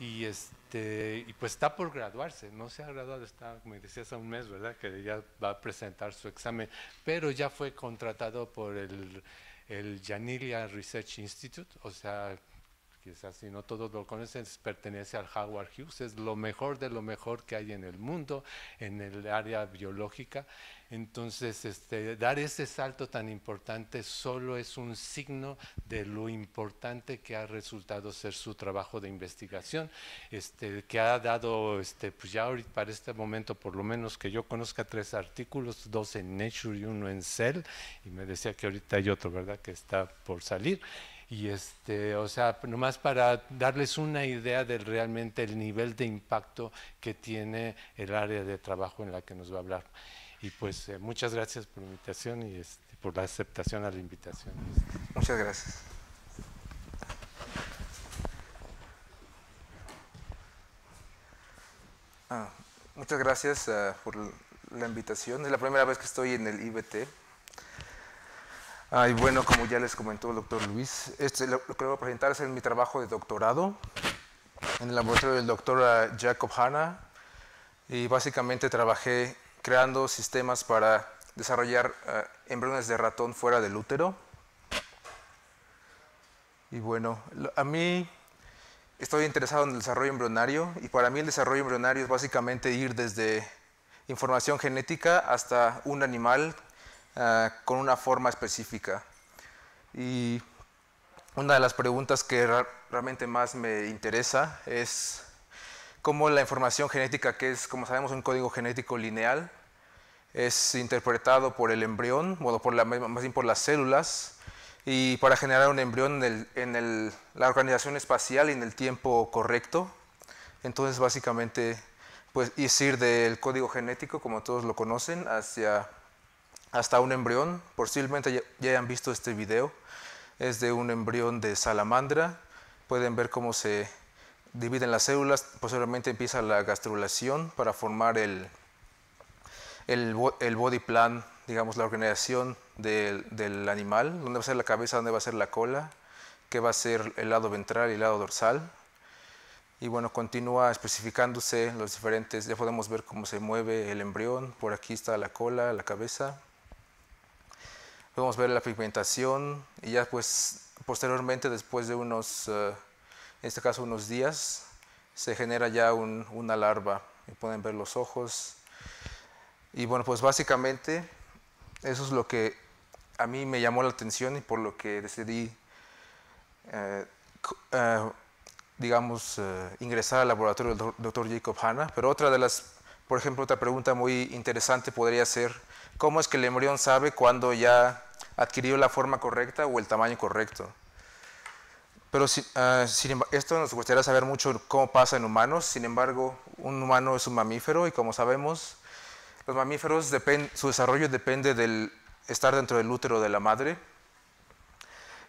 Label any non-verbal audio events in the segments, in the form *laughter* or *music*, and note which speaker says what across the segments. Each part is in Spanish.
Speaker 1: y este y pues está por graduarse, no se ha graduado, está, como decía, hace un mes, ¿verdad? Que ya va a presentar su examen, pero ya fue contratado por el, el Janilia Research Institute, o sea, quizás si no todos lo conocen, pertenece al Howard Hughes, es lo mejor de lo mejor que hay en el mundo, en el área biológica. Entonces, este, dar ese salto tan importante solo es un signo de lo importante que ha resultado ser su trabajo de investigación, este, que ha dado, este, pues ya ahorita para este momento, por lo menos que yo conozca tres artículos, dos en Nature y uno en Cell, y me decía que ahorita hay otro, ¿verdad?, que está por salir. Y este, o sea, nomás para darles una idea del realmente el nivel de impacto que tiene el área de trabajo en la que nos va a hablar. Y pues eh, muchas gracias por la invitación y este, por la aceptación a la invitación.
Speaker 2: Muchas gracias. Ah, muchas gracias ah, por la invitación. Es la primera vez que estoy en el IBT. Ay, bueno, como ya les comentó el doctor Luis, este, lo, que voy a presentar es en mi trabajo de doctorado en el laboratorio del doctor ah, Jacob Hanna y básicamente trabajé creando sistemas para desarrollar ah, embriones de ratón fuera del útero. Y bueno, a mí estoy interesado en el desarrollo embrionario y para mí el desarrollo embrionario es básicamente ir desde información genética hasta un animal Ah, con una forma específica. Y una de las preguntas que realmente más me interesa es cómo la información genética, que es, como sabemos, un código genético lineal, es interpretado por el embrión, o por la, más bien por las células, y para generar un embrión en, la organización espacial y en el tiempo correcto. Entonces, básicamente, pues, es ir del código genético, como todos lo conocen, hacia hasta un embrión. Posiblemente ya, hayan visto este video. Es de un embrión de salamandra. Pueden ver cómo se dividen las células. Posiblemente empieza la gastrulación para formar el, body plan, digamos, la organización del, del animal. Dónde va a ser la cabeza, dónde va a ser la cola, qué va a ser el lado ventral y el lado dorsal. Y bueno, continúa especificándose los diferentes, ya podemos ver cómo se mueve el embrión, por aquí está la cola, la cabeza, podemos ver la pigmentación y ya pues posteriormente después de unos, eh, en este caso unos días, se genera ya un, una larva y pueden ver los ojos. Y bueno, pues básicamente eso es lo que a mí me llamó la atención y por lo que decidí, eh, eh, digamos, ingresar al laboratorio del doctor Jacob Hanna. Pero otra de las, por ejemplo, otra pregunta muy interesante podría ser, ¿cómo es que el embrión sabe cuando ya adquirido la forma correcta o el tamaño correcto. Pero ah, esto nos gustaría saber mucho cómo pasa en humanos. Sin embargo, un humano es un mamífero y como sabemos, los mamíferos su desarrollo depende del estar dentro del útero de la madre.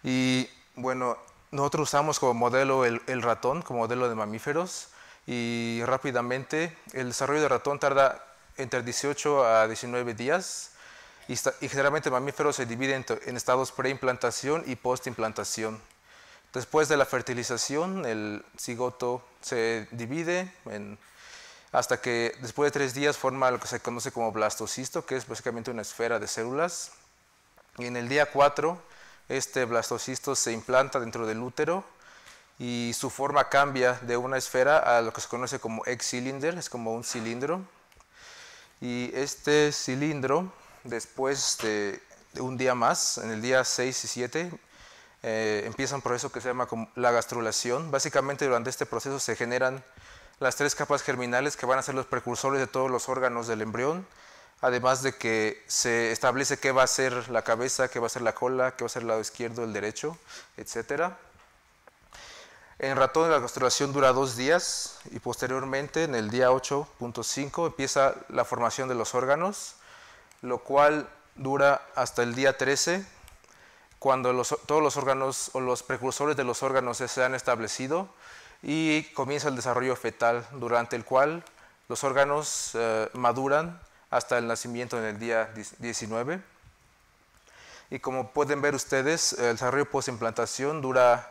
Speaker 2: Y bueno, nosotros usamos como modelo el, el ratón, como modelo de mamíferos. Y rápidamente, el desarrollo del ratón tarda entre 18 a 19 días y, generalmente el mamífero se divide en, estados preimplantación y postimplantación. Después de la fertilización, el cigoto se divide hasta que después de tres días forma lo que se conoce como blastocisto, que es básicamente una esfera de células. Y en el día 4, este blastocisto se implanta dentro del útero y su forma cambia de una esfera a lo que se conoce como ex-cylinder, es como un cilindro. Y este cilindro después de un día más, en el día 6 y 7, eh, empieza un proceso que se llama la gastrulación. Básicamente durante este proceso se generan las tres capas germinales que van a ser los precursores de todos los órganos del embrión, además de que se establece qué va a ser la cabeza, qué va a ser la cola, qué va a ser el lado izquierdo, el derecho, etcétera. En ratón la gastrulación dura dos días y posteriormente en el día 8.5 empieza la formación de los órganos lo cual dura hasta el día 13, cuando todos los órganos o los precursores de los órganos se han establecido y comienza el desarrollo fetal, durante el cual los órganos eh, maduran hasta el nacimiento en el día 19. Y como pueden ver ustedes, el desarrollo postimplantación dura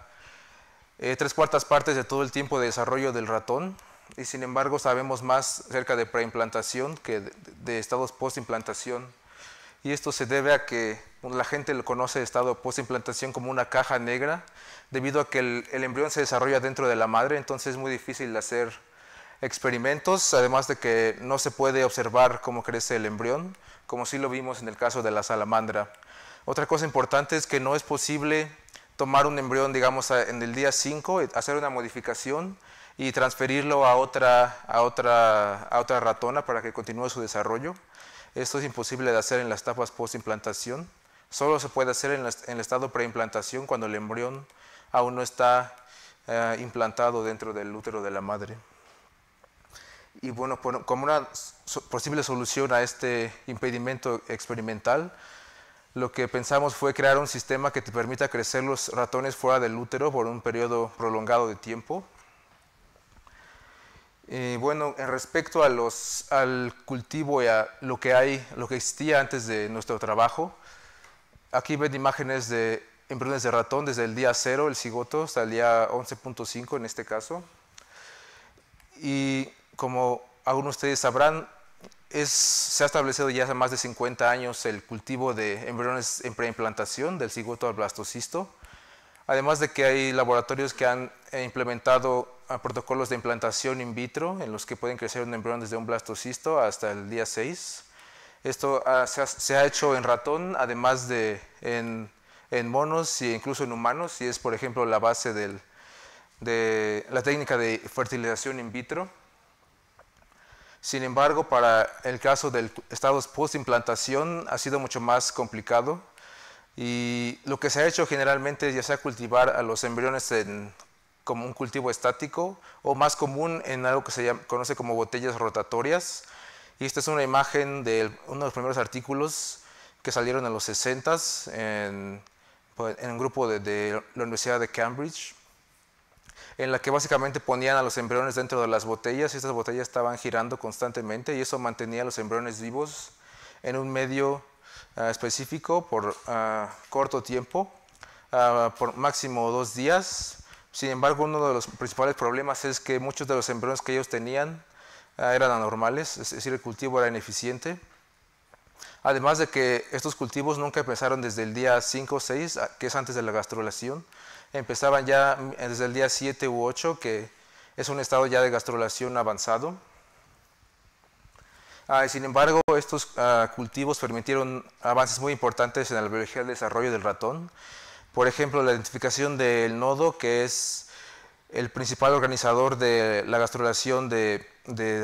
Speaker 2: eh, tres cuartas partes de todo el tiempo de desarrollo del ratón, y sin embargo sabemos más acerca de preimplantación que de, estados postimplantación. Y esto se debe a que la gente lo conoce de estado postimplantación como una caja negra, debido a que el, el, embrión se desarrolla dentro de la madre, entonces es muy difícil hacer experimentos, además de que no se puede observar cómo crece el embrión, como sí lo vimos en el caso de la salamandra. Otra cosa importante es que no es posible tomar un embrión, digamos, en el día 5, hacer una modificación y transferirlo a otra, a a otra ratona para que continúe su desarrollo. Esto es imposible de hacer en las etapas post-implantación. Solo se puede hacer en, el estado preimplantación cuando el embrión aún no está eh, implantado dentro del útero de la madre. Y bueno, como una posible solución a este impedimento experimental, lo que pensamos fue crear un sistema que te permita crecer los ratones fuera del útero por un periodo prolongado de tiempo, eh, bueno, en respecto a los, al cultivo y a lo que, hay, lo que existía antes de nuestro trabajo, aquí ven imágenes de embriones de ratón desde el día 0, el cigoto, hasta el día 11.5 en este caso. Y como algunos de ustedes sabrán, es, se ha establecido ya hace más de 50 años el cultivo de embriones en preimplantación del cigoto al blastocisto, además de que hay laboratorios que han implementado a protocolos de implantación in vitro en los que pueden crecer un embrión desde un blastocisto hasta el día 6. Esto se, ha, hecho en ratón, además de en, monos e incluso en humanos, y es, por ejemplo, la base de la técnica de fertilización in vitro. Sin embargo, para el caso del estado post-implantación ha sido mucho más complicado y lo que se ha hecho generalmente es ya sea cultivar a los embriones en como un cultivo estático o más común en algo que se conoce como botellas rotatorias. Y esta es una imagen de uno de los primeros artículos que salieron en los 60s pues, en, un grupo de, la Universidad de Cambridge, en la que básicamente ponían a los embriones dentro de las botellas y estas botellas estaban girando constantemente y eso mantenía a los embriones vivos en un medio ah, específico por ah, corto tiempo, ah, por máximo dos días sin embargo, uno de los principales problemas es que muchos de los embriones que ellos tenían ah, eran anormales, es decir, el cultivo era ineficiente. Además de que estos cultivos nunca empezaron desde el día 5 o 6, ah, que es antes de la gastrulación, empezaban ya mm, eh, desde el día 7 u 8, que es un estado ya de gastrulación avanzado. Ah, sin embargo, estos cultivos permitieron avances muy importantes en la biología del desarrollo del ratón, por ejemplo, la identificación del nodo, que es el principal organizador de la gastrulación de,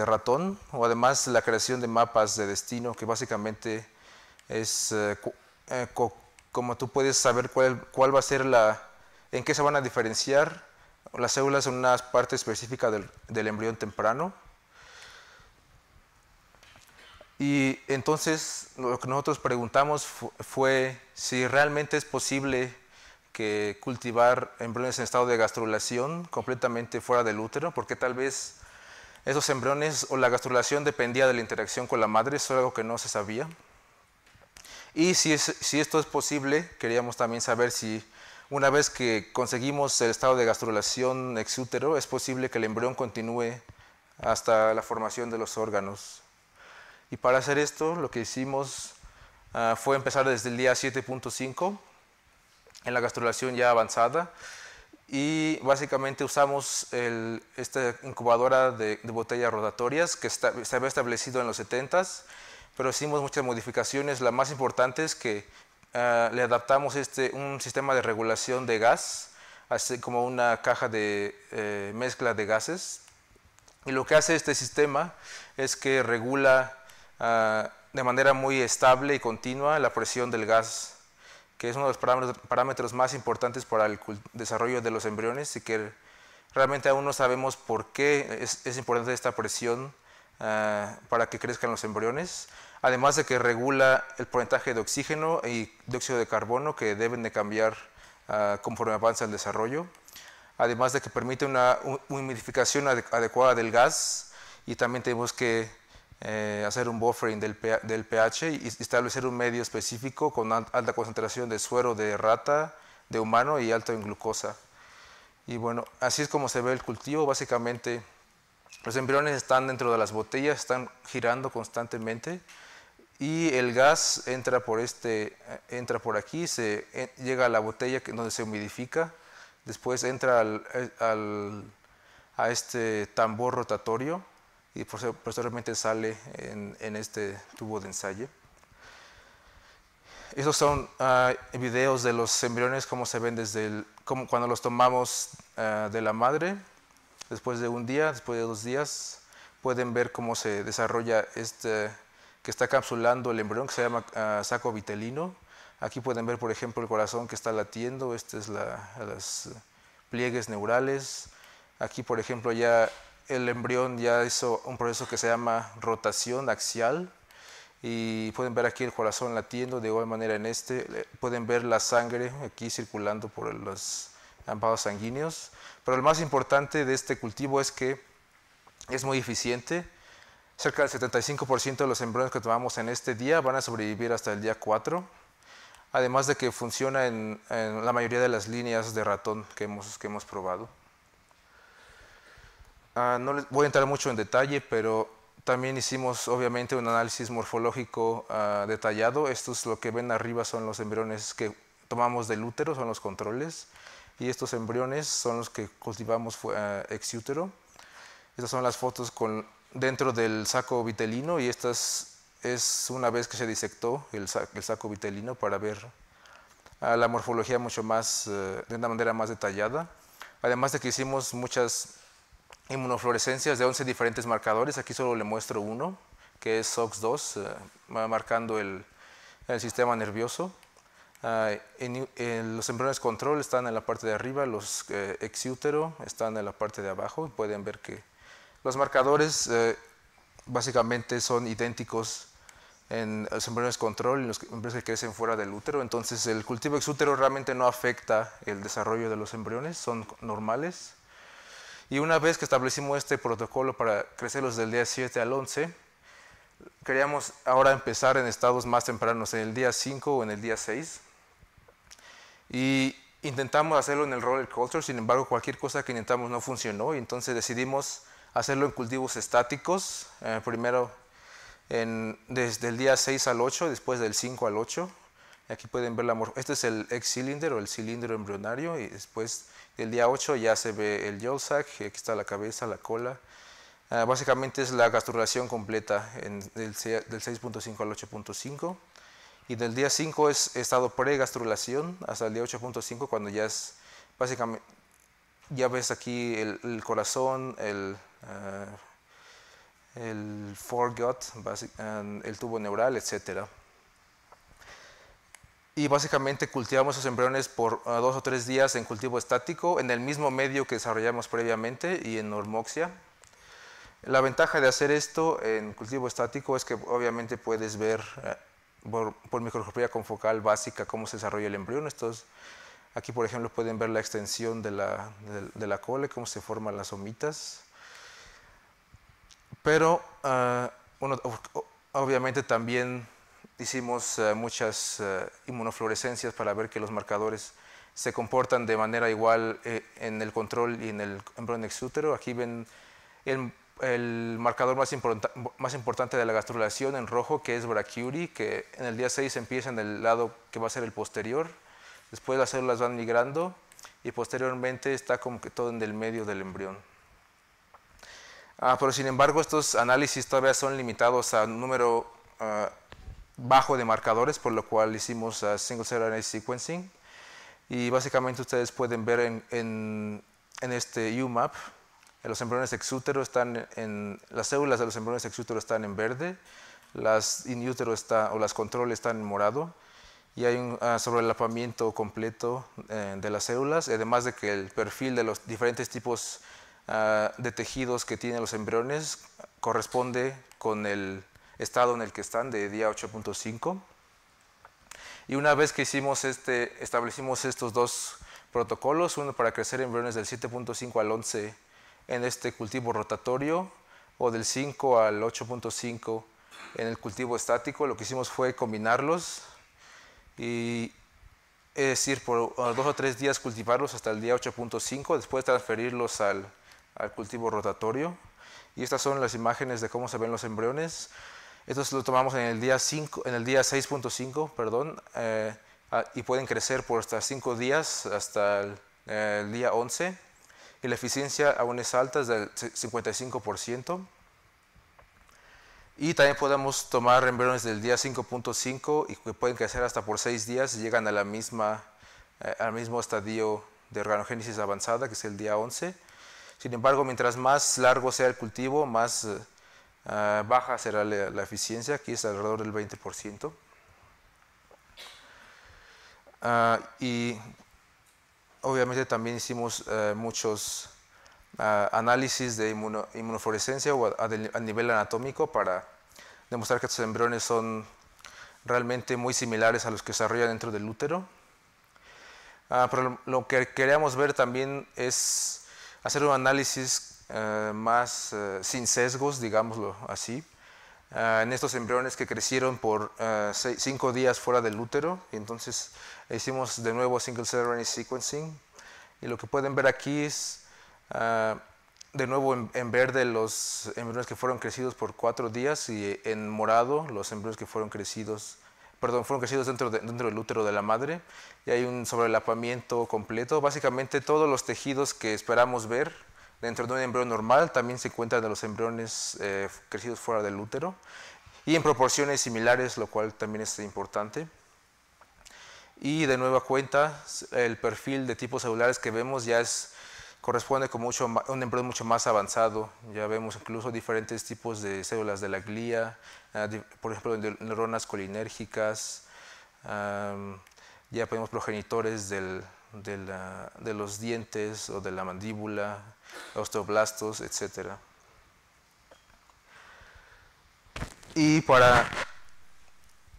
Speaker 2: ratón, o además la creación de mapas de destino, que básicamente es eh, eh, como tú puedes saber cuál, va a ser la, en qué se van a diferenciar las células en una parte específica del embrión temprano. Y entonces lo que nosotros preguntamos fue si realmente es posible que cultivar embriones en estado de gastrulación completamente fuera del útero, porque tal vez esos embriones o la gastrulación dependía de la interacción con la madre, eso es algo que no se sabía. Y si, esto es posible, queríamos también saber si una vez que conseguimos el estado de gastrulación exútero, es posible que el embrión continúe hasta la formación de los órganos. Y para hacer esto, lo que hicimos ah, fue empezar desde el día 7.5 en la gastrulación ya avanzada y básicamente usamos esta incubadora de, botellas rotatorias que se había establecido en los 70s, pero hicimos muchas modificaciones. La más importante es que ah, le adaptamos este, un sistema de regulación de gas, así como una caja de eh, mezcla de gases. Y lo que hace este sistema es que regula ah, de manera muy estable y continua la presión del gas que es uno de los parámetros, más importantes para el desarrollo de los embriones y que realmente aún no sabemos por qué es, importante esta presión eh, para que crezcan los embriones, además de que regula el porcentaje de oxígeno y dióxido de carbono que deben de cambiar eh, conforme avanza el desarrollo, además de que permite una humidificación adecuada del gas y también tenemos que eh, hacer un buffering del, pH y establecer un medio específico con alta concentración de suero de rata, de humano y alto en glucosa. Y bueno, así es como se ve el cultivo. Básicamente, los embriones están dentro de las botellas, están girando constantemente y el gas entra por, este, eh, entra por aquí, se, eh, llega a la botella donde se humidifica, después entra a este tambor rotatorio y posteriormente sale en, este tubo de ensayo. Estos son ah, videos de los embriones, cómo se ven desde cuando los tomamos ah, de la madre, después de un día, después de dos días, pueden ver cómo se desarrolla este que está capsulando el embrión, que se llama ah, saco vitelino. Aquí pueden ver, por ejemplo, el corazón que está latiendo, este es la, las pliegues neurales. Aquí, por ejemplo, ya el embrión ya hizo un proceso que se llama rotación axial y pueden ver aquí el corazón latiendo de igual manera en este, pueden ver la sangre aquí circulando por los ampados sanguíneos, pero lo más importante de este cultivo es que es muy eficiente, cerca del 75% de los embriones que tomamos en este día van a sobrevivir hasta el día 4, además de que funciona en, en la mayoría de las líneas de ratón que hemos, que hemos probado. Ah, no les voy a entrar mucho en detalle, pero también hicimos obviamente un análisis morfológico ah, detallado. detallado. es lo que ven arriba son los embriones que tomamos del útero, son los controles, y estos embriones son los que cultivamos ah, exútero. Estas son las fotos con, dentro del saco vitelino y estas es una vez que se disectó el, saco vitelino para ver la morfología mucho más, eh, de una manera más detallada. Además de que hicimos muchas inmunofluorescencias de 11 diferentes marcadores. Aquí solo le muestro uno, que es SOX2, eh, marcando el, sistema nervioso. Ah, los embriones control están en la parte de arriba, los eh, exútero están en la parte de abajo. Pueden ver que los marcadores eh, básicamente son idénticos en los embriones control y los embriones que crecen fuera del útero. Entonces, el cultivo exútero realmente no afecta el desarrollo de los embriones, son normales. Y una vez que establecimos este protocolo para crecerlos del día 7 al 11, queríamos ahora empezar en estados más tempranos, en el día 5 o en el día 6. Y intentamos hacerlo en el roller culture, sin embargo, cualquier cosa que intentamos no funcionó. Y entonces decidimos hacerlo en cultivos estáticos, eh, primero desde el día 6 al 8, después del 5 al 8. Aquí pueden ver la Este es el ex cilindro, el cilindro embrionario. Y después del día 8 ya se ve el yolk Aquí está la cabeza, la cola. Ah, básicamente es la gastrulación completa del, 6.5 al 8.5. Y del día 5 es estado pre-gastrulación hasta el día 8.5 cuando ya es básicamente... Ya ves aquí el, corazón, el, ah, el foregut, ah, el tubo neural, etcétera y básicamente cultivamos esos embriones por ah, dos o tres días en cultivo estático, en el mismo medio que desarrollamos previamente y en normoxia. La ventaja de hacer esto en cultivo estático es que obviamente puedes ver eh, por, microscopía confocal básica cómo se desarrolla el embrión. Estos, aquí, por ejemplo, pueden ver la extensión de la, de, cole, cómo se forman las omitas. Pero ah, obviamente también Hicimos eh, muchas eh, inmunofluorescencias para ver que los marcadores se comportan de manera igual eh, en el control y en el embrión exútero. Aquí ven el, el marcador más, importante de la gastrulación en rojo, que es brachyury, que en el día 6 empieza en el lado que va a ser el posterior. Después las células van migrando y posteriormente está como que todo en el medio del embrión. Ah, pero sin embargo, estos análisis todavía son limitados a número ah, bajo de marcadores, por lo cual hicimos ah, single cell RNA sequencing. Y básicamente ustedes pueden ver en, en, este UMAP, los embriones exútero están en, las células de los embriones exútero están en verde, las in está, o las control están en morado, y hay un ah, sobrelapamiento completo eh, de las células, además de que el perfil de los diferentes tipos ah, de tejidos que tienen los embriones corresponde con el estado en el que están de día 8.5. Y una vez que hicimos este, establecimos estos dos protocolos, uno para crecer embriones del 7.5 al 11 en este cultivo rotatorio o del 5 al 8.5 en el cultivo estático, lo que hicimos fue combinarlos y es decir, por dos o tres días cultivarlos hasta el día 8.5, después transferirlos al, al cultivo rotatorio. Y estas son las imágenes de cómo se ven los embriones. Esto lo tomamos en el día 5, en el día 6.5, perdón, eh, ah, y pueden crecer por hasta 5 días hasta el, eh, día 11. Y la eficiencia aún es alta, es del 55%. Y también podemos tomar embriones del día 5.5 y pueden crecer hasta por 6 días y llegan a la misma, eh, al mismo estadio de organogénesis avanzada, que es el día 11. Sin embargo, mientras más largo sea el cultivo, más Ah, baja será la, eficiencia, aquí es alrededor del 20%. Ah, y obviamente también hicimos eh, muchos ah, análisis de inmunofluorescencia a, nivel anatómico para demostrar que estos embriones son realmente muy similares a los que se desarrollan dentro del útero. pero lo que queríamos ver también es hacer un análisis eh, más eh, sin sesgos, digámoslo así, eh, en estos embriones que crecieron por cinco días fuera del útero. Y entonces hicimos de nuevo single cell RNA sequencing. Y lo que pueden ver aquí es de nuevo en, verde los embriones que fueron crecidos por cuatro días y en morado los embriones que fueron crecidos perdón, fueron crecidos dentro del útero de la madre y hay un sobrelapamiento completo. Básicamente todos los tejidos que esperamos ver Dentro de un embrión normal también se encuentran los embriones eh, crecidos fuera del útero y en proporciones similares, lo cual también es importante. Y de nueva cuenta, el perfil de tipos celulares que vemos ya es, corresponde con mucho, un embrión mucho más avanzado. Ya vemos incluso diferentes tipos de células de la glía, ah, por ejemplo, neuronas colinérgicas, ah, ya vemos progenitores del, de, los dientes o de la mandíbula, osteoblastos, etc. Y para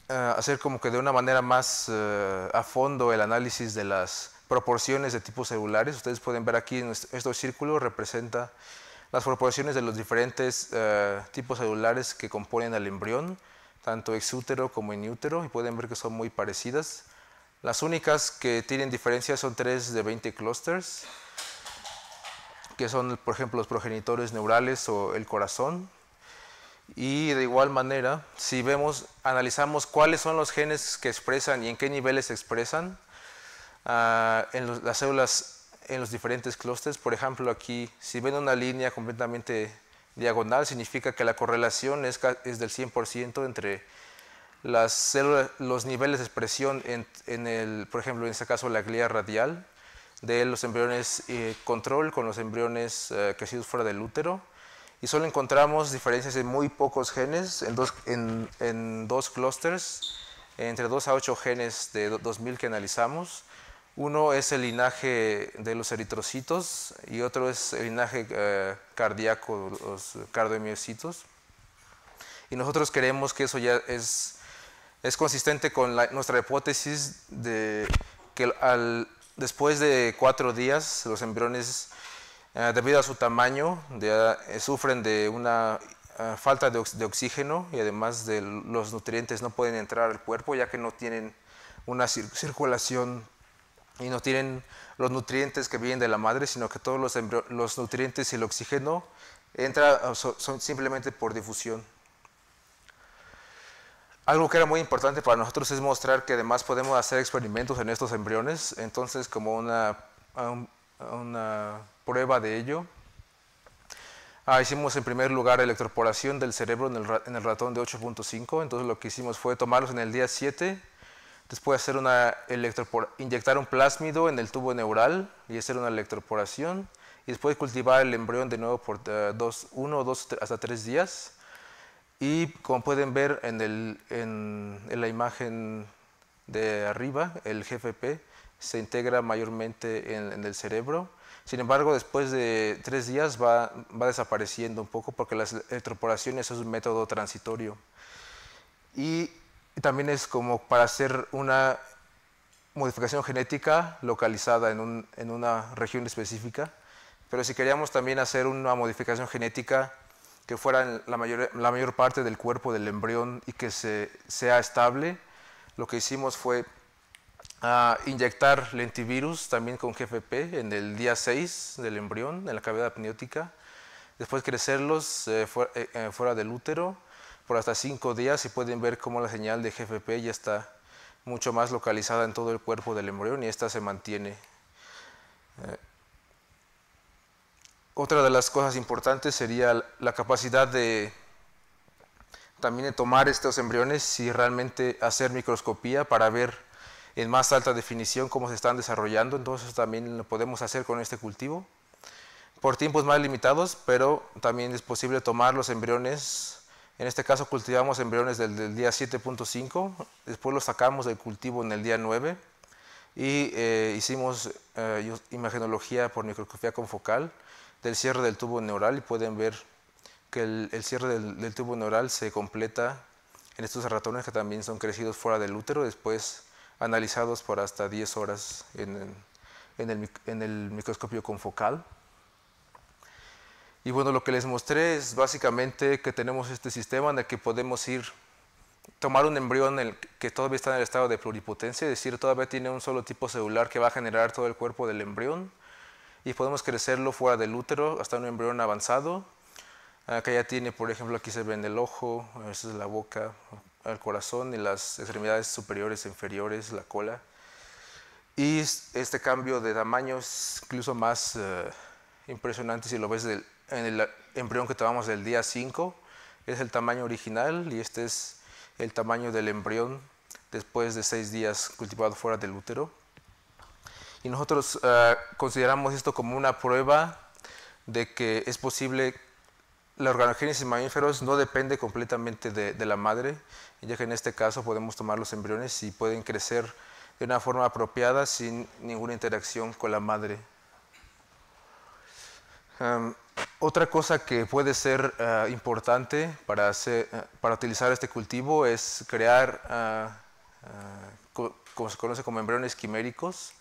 Speaker 2: eh, hacer como que de una manera más eh, a fondo el análisis de las proporciones de tipos celulares, ustedes pueden ver aquí en estos círculos representa las proporciones de los diferentes eh, tipos celulares que componen al embrión, tanto exútero como inútero, y pueden ver que son muy parecidas. Las únicas que tienen diferencia son tres de 20 clusters, que son, por ejemplo, los progenitores neurales o el corazón. Y de igual manera, si vemos, analizamos cuáles son los genes que expresan y en qué niveles se expresan ah, en las células en los diferentes clústeres. Por ejemplo, aquí, si ven una línea completamente diagonal, significa que la correlación es, es del 100% entre los niveles de expresión, en, el, por ejemplo, en este caso la glía radial, de los embriones eh, control con los embriones eh, crecidos fuera del útero. Y solo encontramos diferencias en muy pocos genes, en dos, en, dos clústeres, entre 2 a 8 genes de 2000 que analizamos. Uno es el linaje de los eritrocitos y otro es el linaje eh, cardíaco, los cardiomiocitos. Y nosotros creemos que eso ya es es consistente con nuestra hipótesis de que al, después de cuatro días los embriones, eh, debido a su tamaño, eh, sufren de una eh, falta de, oxígeno y además de los nutrientes no pueden entrar al cuerpo ya que no tienen una circulación y no tienen los nutrientes que vienen de la madre, sino que todos los, los nutrientes y el oxígeno entran son simplemente por difusión. Algo que era muy importante para nosotros es mostrar que además podemos hacer experimentos en estos embriones, entonces como una, prueba de ello, ah, hicimos en primer lugar electroporación del cerebro en el, ratón de 8.5, entonces lo que hicimos fue tomarlos en el día 7, después hacer una inyectar un plásmido en el tubo neural y hacer una electroporación, y después cultivar el embrión de nuevo por 1 eh, 2 hasta tres días, y como pueden ver en, la imagen de arriba, el GFP se integra mayormente en, el cerebro. Sin embargo, después de tres días va, desapareciendo un poco porque la electroporación es un método transitorio. Y también es como para hacer una modificación genética localizada en, en, una región específica, pero si queríamos también hacer una modificación genética que fuera la mayor, la mayor parte del cuerpo del embrión y que se, sea estable. Lo que hicimos fue ah, inyectar lentivirus también con GFP en el día 6 del embrión, en la cavidad apniótica Después crecerlos eh, eh, eh, fuera, del útero por hasta 5 días y pueden ver cómo la señal de GFP ya está mucho más localizada en todo el cuerpo del embrión y esta se mantiene otra de las cosas importantes sería la capacidad de también de tomar estos embriones y realmente hacer microscopía para ver en más alta definición cómo se están desarrollando, entonces también lo podemos hacer con este cultivo por tiempos más limitados, pero también es posible tomar los embriones. En este caso cultivamos embriones del, día 7.5, después los sacamos del cultivo en el día 9 y eh, hicimos eh, imagenología por microscopía confocal del cierre del tubo neural y pueden ver que el, cierre del, tubo neural se completa en estos ratones que también son crecidos fuera del útero, después analizados por hasta 10 horas en, el, microscopio confocal. Y bueno, lo que les mostré es básicamente que tenemos este sistema en el que podemos ir, tomar un embrión el que todavía está en el estado de pluripotencia, es decir, todavía tiene un solo tipo celular que va a generar todo el cuerpo del embrión y podemos crecerlo fuera del útero hasta un embrión avanzado. Acá ya tiene, por ejemplo, aquí se ven el ojo, esa es la boca, el corazón y las extremidades superiores e inferiores, la cola. Y este cambio de tamaño es incluso más eh, impresionante si lo ves en el embrión que tomamos del día 5. Es el tamaño original y este es el tamaño del embrión después de seis días cultivado fuera del útero. Y nosotros eh, consideramos esto como una prueba de que es posible, la organogénesis de mamíferos no depende completamente de, la madre, ya que en este caso podemos tomar los embriones y pueden crecer de una forma apropiada sin ninguna interacción con la madre. Em, otra cosa que puede ser eh, importante para, eh, para, utilizar este cultivo es crear, como se conoce como embriones quiméricos,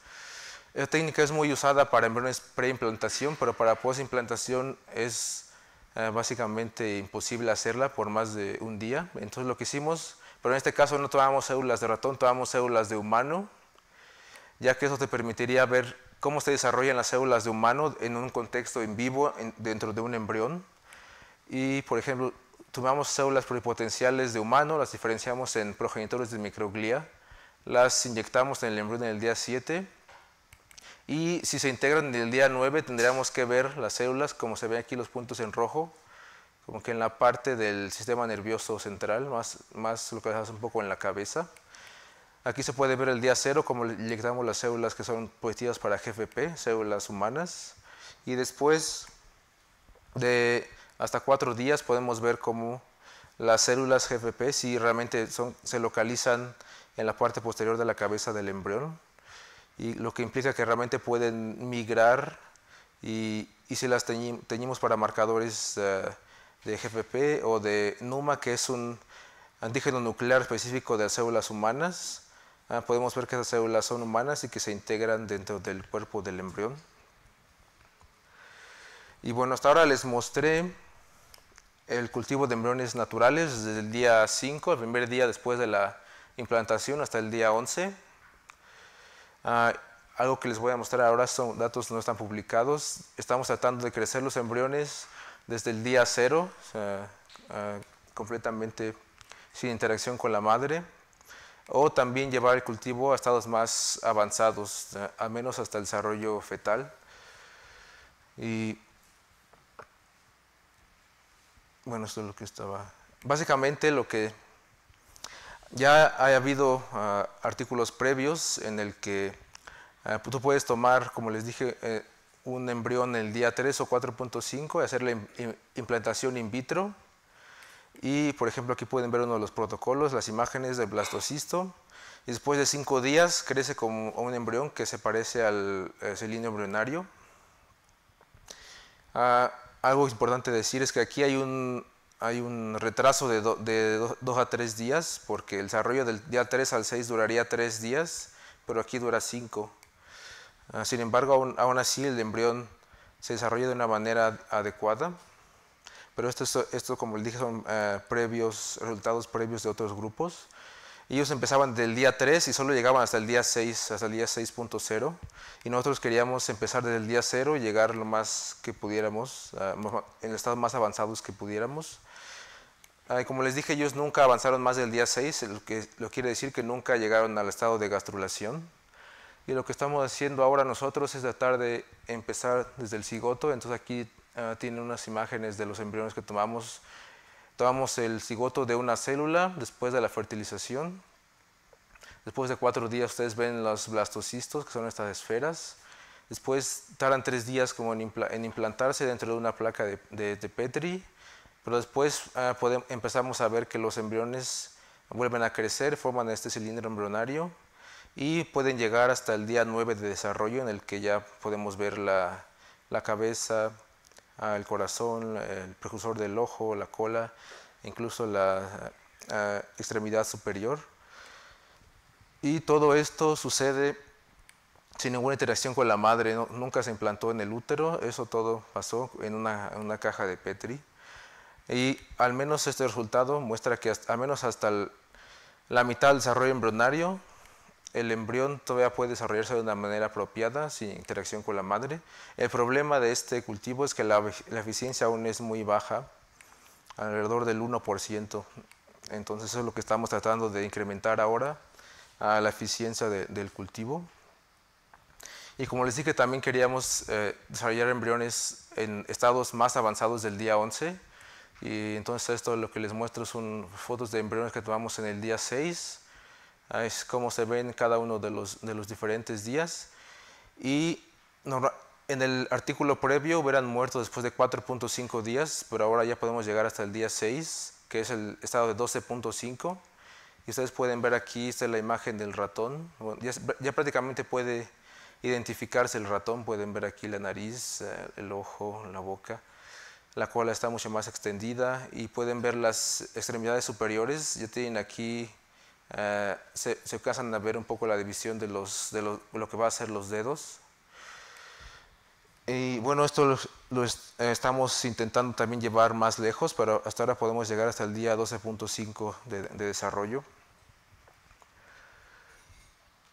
Speaker 2: esta técnica es muy usada para embriones preimplantación, pero para posimplantación es eh, básicamente imposible hacerla por más de un día. Entonces lo que hicimos, pero en este caso no tomamos células de ratón, tomamos células de humano, ya que eso te permitiría ver cómo se desarrollan las células de humano en un contexto en vivo dentro de un embrión. Y, por ejemplo, tomamos células pluripotenciales de humano, las diferenciamos en progenitores de microglía, las inyectamos en el embrión en el día 7 y si se integran en el día 9, tendríamos que ver las células, como se ven aquí los puntos en rojo, como que en la parte del sistema nervioso central, más, más localizadas un poco en la cabeza. Aquí se puede ver el día 0, como inyectamos las células que son positivas para GFP, células humanas. Y después de hasta cuatro días podemos ver cómo las células GFP, si realmente se localizan en la parte posterior de la cabeza del embrión, y lo que implica que realmente pueden migrar y, si las para marcadores eh, de GPP o de NUMA, que es un antígeno nuclear específico de células humanas, ah, podemos ver que esas células son humanas y que se integran dentro del cuerpo del embrión. Y bueno, hasta ahora les mostré el cultivo de embriones naturales desde el día 5, el primer día después de la implantación, hasta el día 11. Ah, algo que les voy a mostrar ahora son datos no están publicados. Estamos tratando de crecer los embriones desde el día cero, ah, completamente sin interacción con la madre. O también llevar el cultivo a estados más avanzados, al menos hasta el desarrollo fetal. Y bueno, esto es lo que estaba. Básicamente lo que ya ha habido ah, artículos previos en el que ah, tú puedes tomar, como les dije, eh, un embrión el día 3 o 4.5 y hacer la implantación in vitro. Y, por ejemplo, aquí pueden ver uno de los protocolos, las imágenes del blastocisto. Y después de 5 días crece como un embrión que se parece al celinio embrionario. Ah, algo importante decir es que aquí hay un hay un retraso de, 2 a 3 días, porque el desarrollo del día 3 al 6 duraría 3 días, pero aquí dura 5. Ah, sin embargo, aún, así el embrión se desarrolla de una manera adecuada, pero esto, esto como les dije, son eh, previos, resultados previos de otros grupos. Ellos empezaban del día 3 y solo llegaban hasta el día 6, hasta el día 6.0, y nosotros queríamos empezar desde el día 0 y llegar lo más que pudiéramos, ah, en los estados más avanzados que pudiéramos como les dije, ellos nunca avanzaron más del día 6, lo que lo quiere decir que nunca llegaron al estado de gastrulación. Y lo que estamos haciendo ahora nosotros es tratar de empezar desde el cigoto. Entonces aquí ah, tienen unas imágenes de los embriones que tomamos. Tomamos el cigoto de una célula después de la fertilización. Después de cuatro días ustedes ven los blastocistos, que son estas esferas. Después tardan tres días como en, implantarse dentro de una placa de Petri pero después ah, empezamos a ver que los embriones vuelven a crecer, forman este cilindro embrionario y pueden llegar hasta el día 9 de desarrollo en el que ya podemos ver la, cabeza, ah, el corazón, el precursor del ojo, la cola, incluso la ah, extremidad superior. Y todo esto sucede sin ninguna interacción con la madre, nunca se implantó en el útero, eso todo pasó en una caja de Petri. Y al menos este resultado muestra que al menos hasta la mitad del desarrollo embrionario, el embrión todavía puede desarrollarse de una manera apropiada, sin interacción con la madre. El problema de este cultivo es que la, eficiencia aún es muy baja, alrededor del 1%. Entonces eso es lo que estamos tratando de incrementar ahora, a la eficiencia del cultivo. Y como les dije, también queríamos eh, desarrollar embriones en estados más avanzados del día 11, y entonces esto lo que les muestro son fotos de embriones que tomamos en el día 6. Es como se ven cada uno de los, de los diferentes días. Y en el artículo previo hubieran muerto después de 4.5 días, pero ahora ya podemos llegar hasta el día 6, que es el estado de 12.5. Y ustedes pueden ver aquí, esta es la imagen del ratón. ya, prácticamente puede identificarse el ratón, pueden ver aquí la nariz, eh, el ojo, la boca la cola está mucho más extendida y pueden ver las extremidades superiores, ya tienen aquí, eh, se, casan a ver un poco la división de, los, lo, que va a ser los dedos. Y bueno, esto lo, eh, estamos intentando también llevar más lejos, pero hasta ahora podemos llegar hasta el día 12.5 de, desarrollo.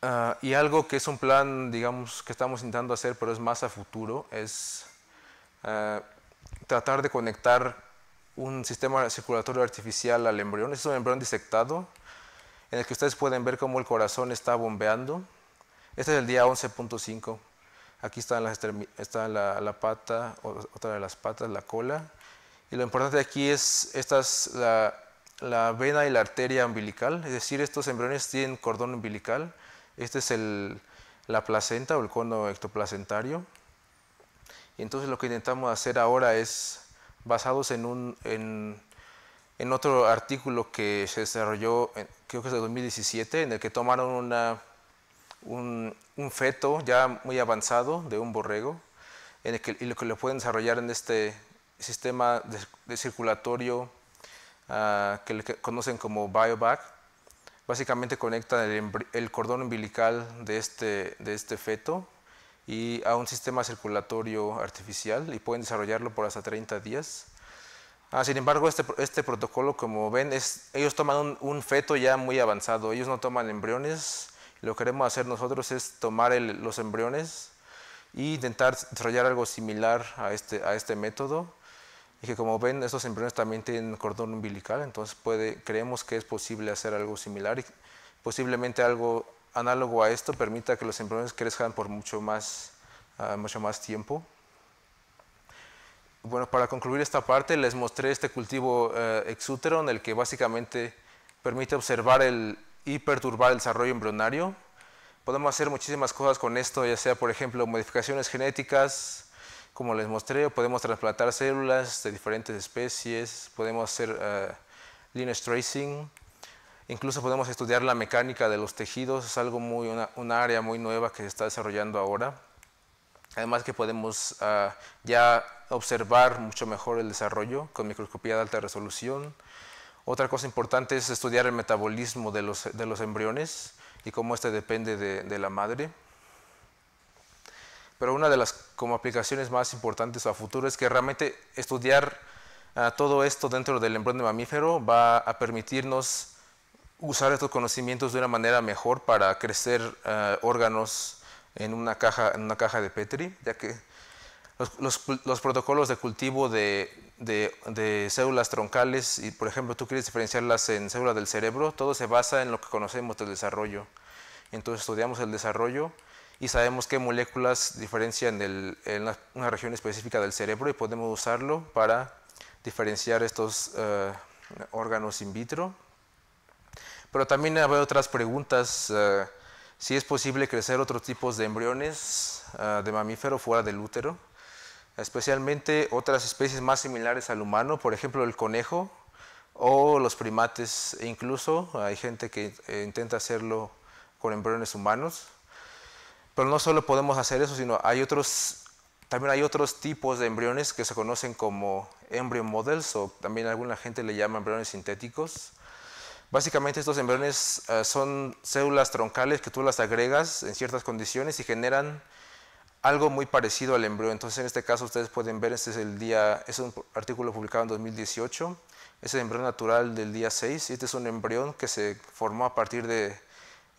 Speaker 2: Ah, y algo que es un plan, digamos, que estamos intentando hacer, pero es más a futuro, es... Eh, tratar de conectar un sistema circulatorio artificial al embrión. Este es un embrión disectado en el que ustedes pueden ver cómo el corazón está bombeando. Este es el día 11.5. Aquí está, la, está la, la, pata, otra de las patas, la cola. Y lo importante aquí es estas, la, vena y la arteria umbilical, es decir, estos embriones tienen cordón umbilical. Este es la placenta o el cono ectoplacentario. Y entonces lo que intentamos hacer ahora es, basados en, un, en, otro artículo que se desarrolló, en, creo que es de 2017, en el que tomaron un, un, feto ya muy avanzado de un borrego, en el que, y lo que lo pueden desarrollar en este sistema de, circulatorio ah, que, conocen como bioback. Básicamente conectan el, el, cordón umbilical de este, de este feto y a un sistema circulatorio artificial y pueden desarrollarlo por hasta 30 días. Ah, sin embargo, este, este, protocolo, como ven, es, ellos toman un, feto ya muy avanzado, ellos no toman embriones, lo que queremos hacer nosotros es tomar los embriones e intentar desarrollar algo similar a este, a este método y que como ven estos embriones también tienen cordón umbilical, entonces puede, creemos que es posible hacer algo similar y posiblemente algo análogo a esto permita que los embriones crezcan por mucho más, ah, mucho más tiempo. Bueno, para concluir esta parte les mostré este cultivo eh, exútero en el que básicamente permite observar el, y perturbar el desarrollo embrionario. Podemos hacer muchísimas cosas con esto, ya sea por ejemplo modificaciones genéticas, como les mostré, podemos trasplantar células de diferentes especies, podemos hacer line eh, lineage tracing, Incluso podemos estudiar la mecánica de los tejidos, es algo muy, una, área muy nueva que se está desarrollando ahora. Además que podemos ah, ya observar mucho mejor el desarrollo con microscopía de alta resolución. Otra cosa importante es estudiar el metabolismo de los, de los embriones y cómo este depende de, la madre. Pero una de las como aplicaciones más importantes a futuro es que realmente estudiar ah, todo esto dentro del embrión de mamífero va a permitirnos usar estos conocimientos de una manera mejor para crecer eh, órganos en una, caja, en una caja de Petri, ya que los, protocolos de cultivo de, células troncales, y por ejemplo tú quieres diferenciarlas en células del cerebro, todo se basa en lo que conocemos del desarrollo. Entonces estudiamos el desarrollo y sabemos qué moléculas diferencian en una región específica del cerebro y podemos usarlo para diferenciar estos eh, órganos in vitro pero también había otras preguntas. Eh, si es posible crecer otros tipos de embriones eh, de mamífero fuera del útero, especialmente otras especies más similares al humano, por ejemplo el conejo o los primates, e incluso hay gente que eh, intenta hacerlo con embriones humanos. Pero no solo podemos hacer eso, sino hay otros, también hay otros tipos de embriones que se conocen como embryo models o también alguna gente le llama embriones sintéticos Básicamente estos embriones eh, son células troncales que tú las agregas en ciertas condiciones y generan algo muy parecido al embrión. Entonces en este caso ustedes pueden ver, este es el día, es un artículo publicado en 2018, es el embrión natural del día 6 y este es un embrión que se formó a partir de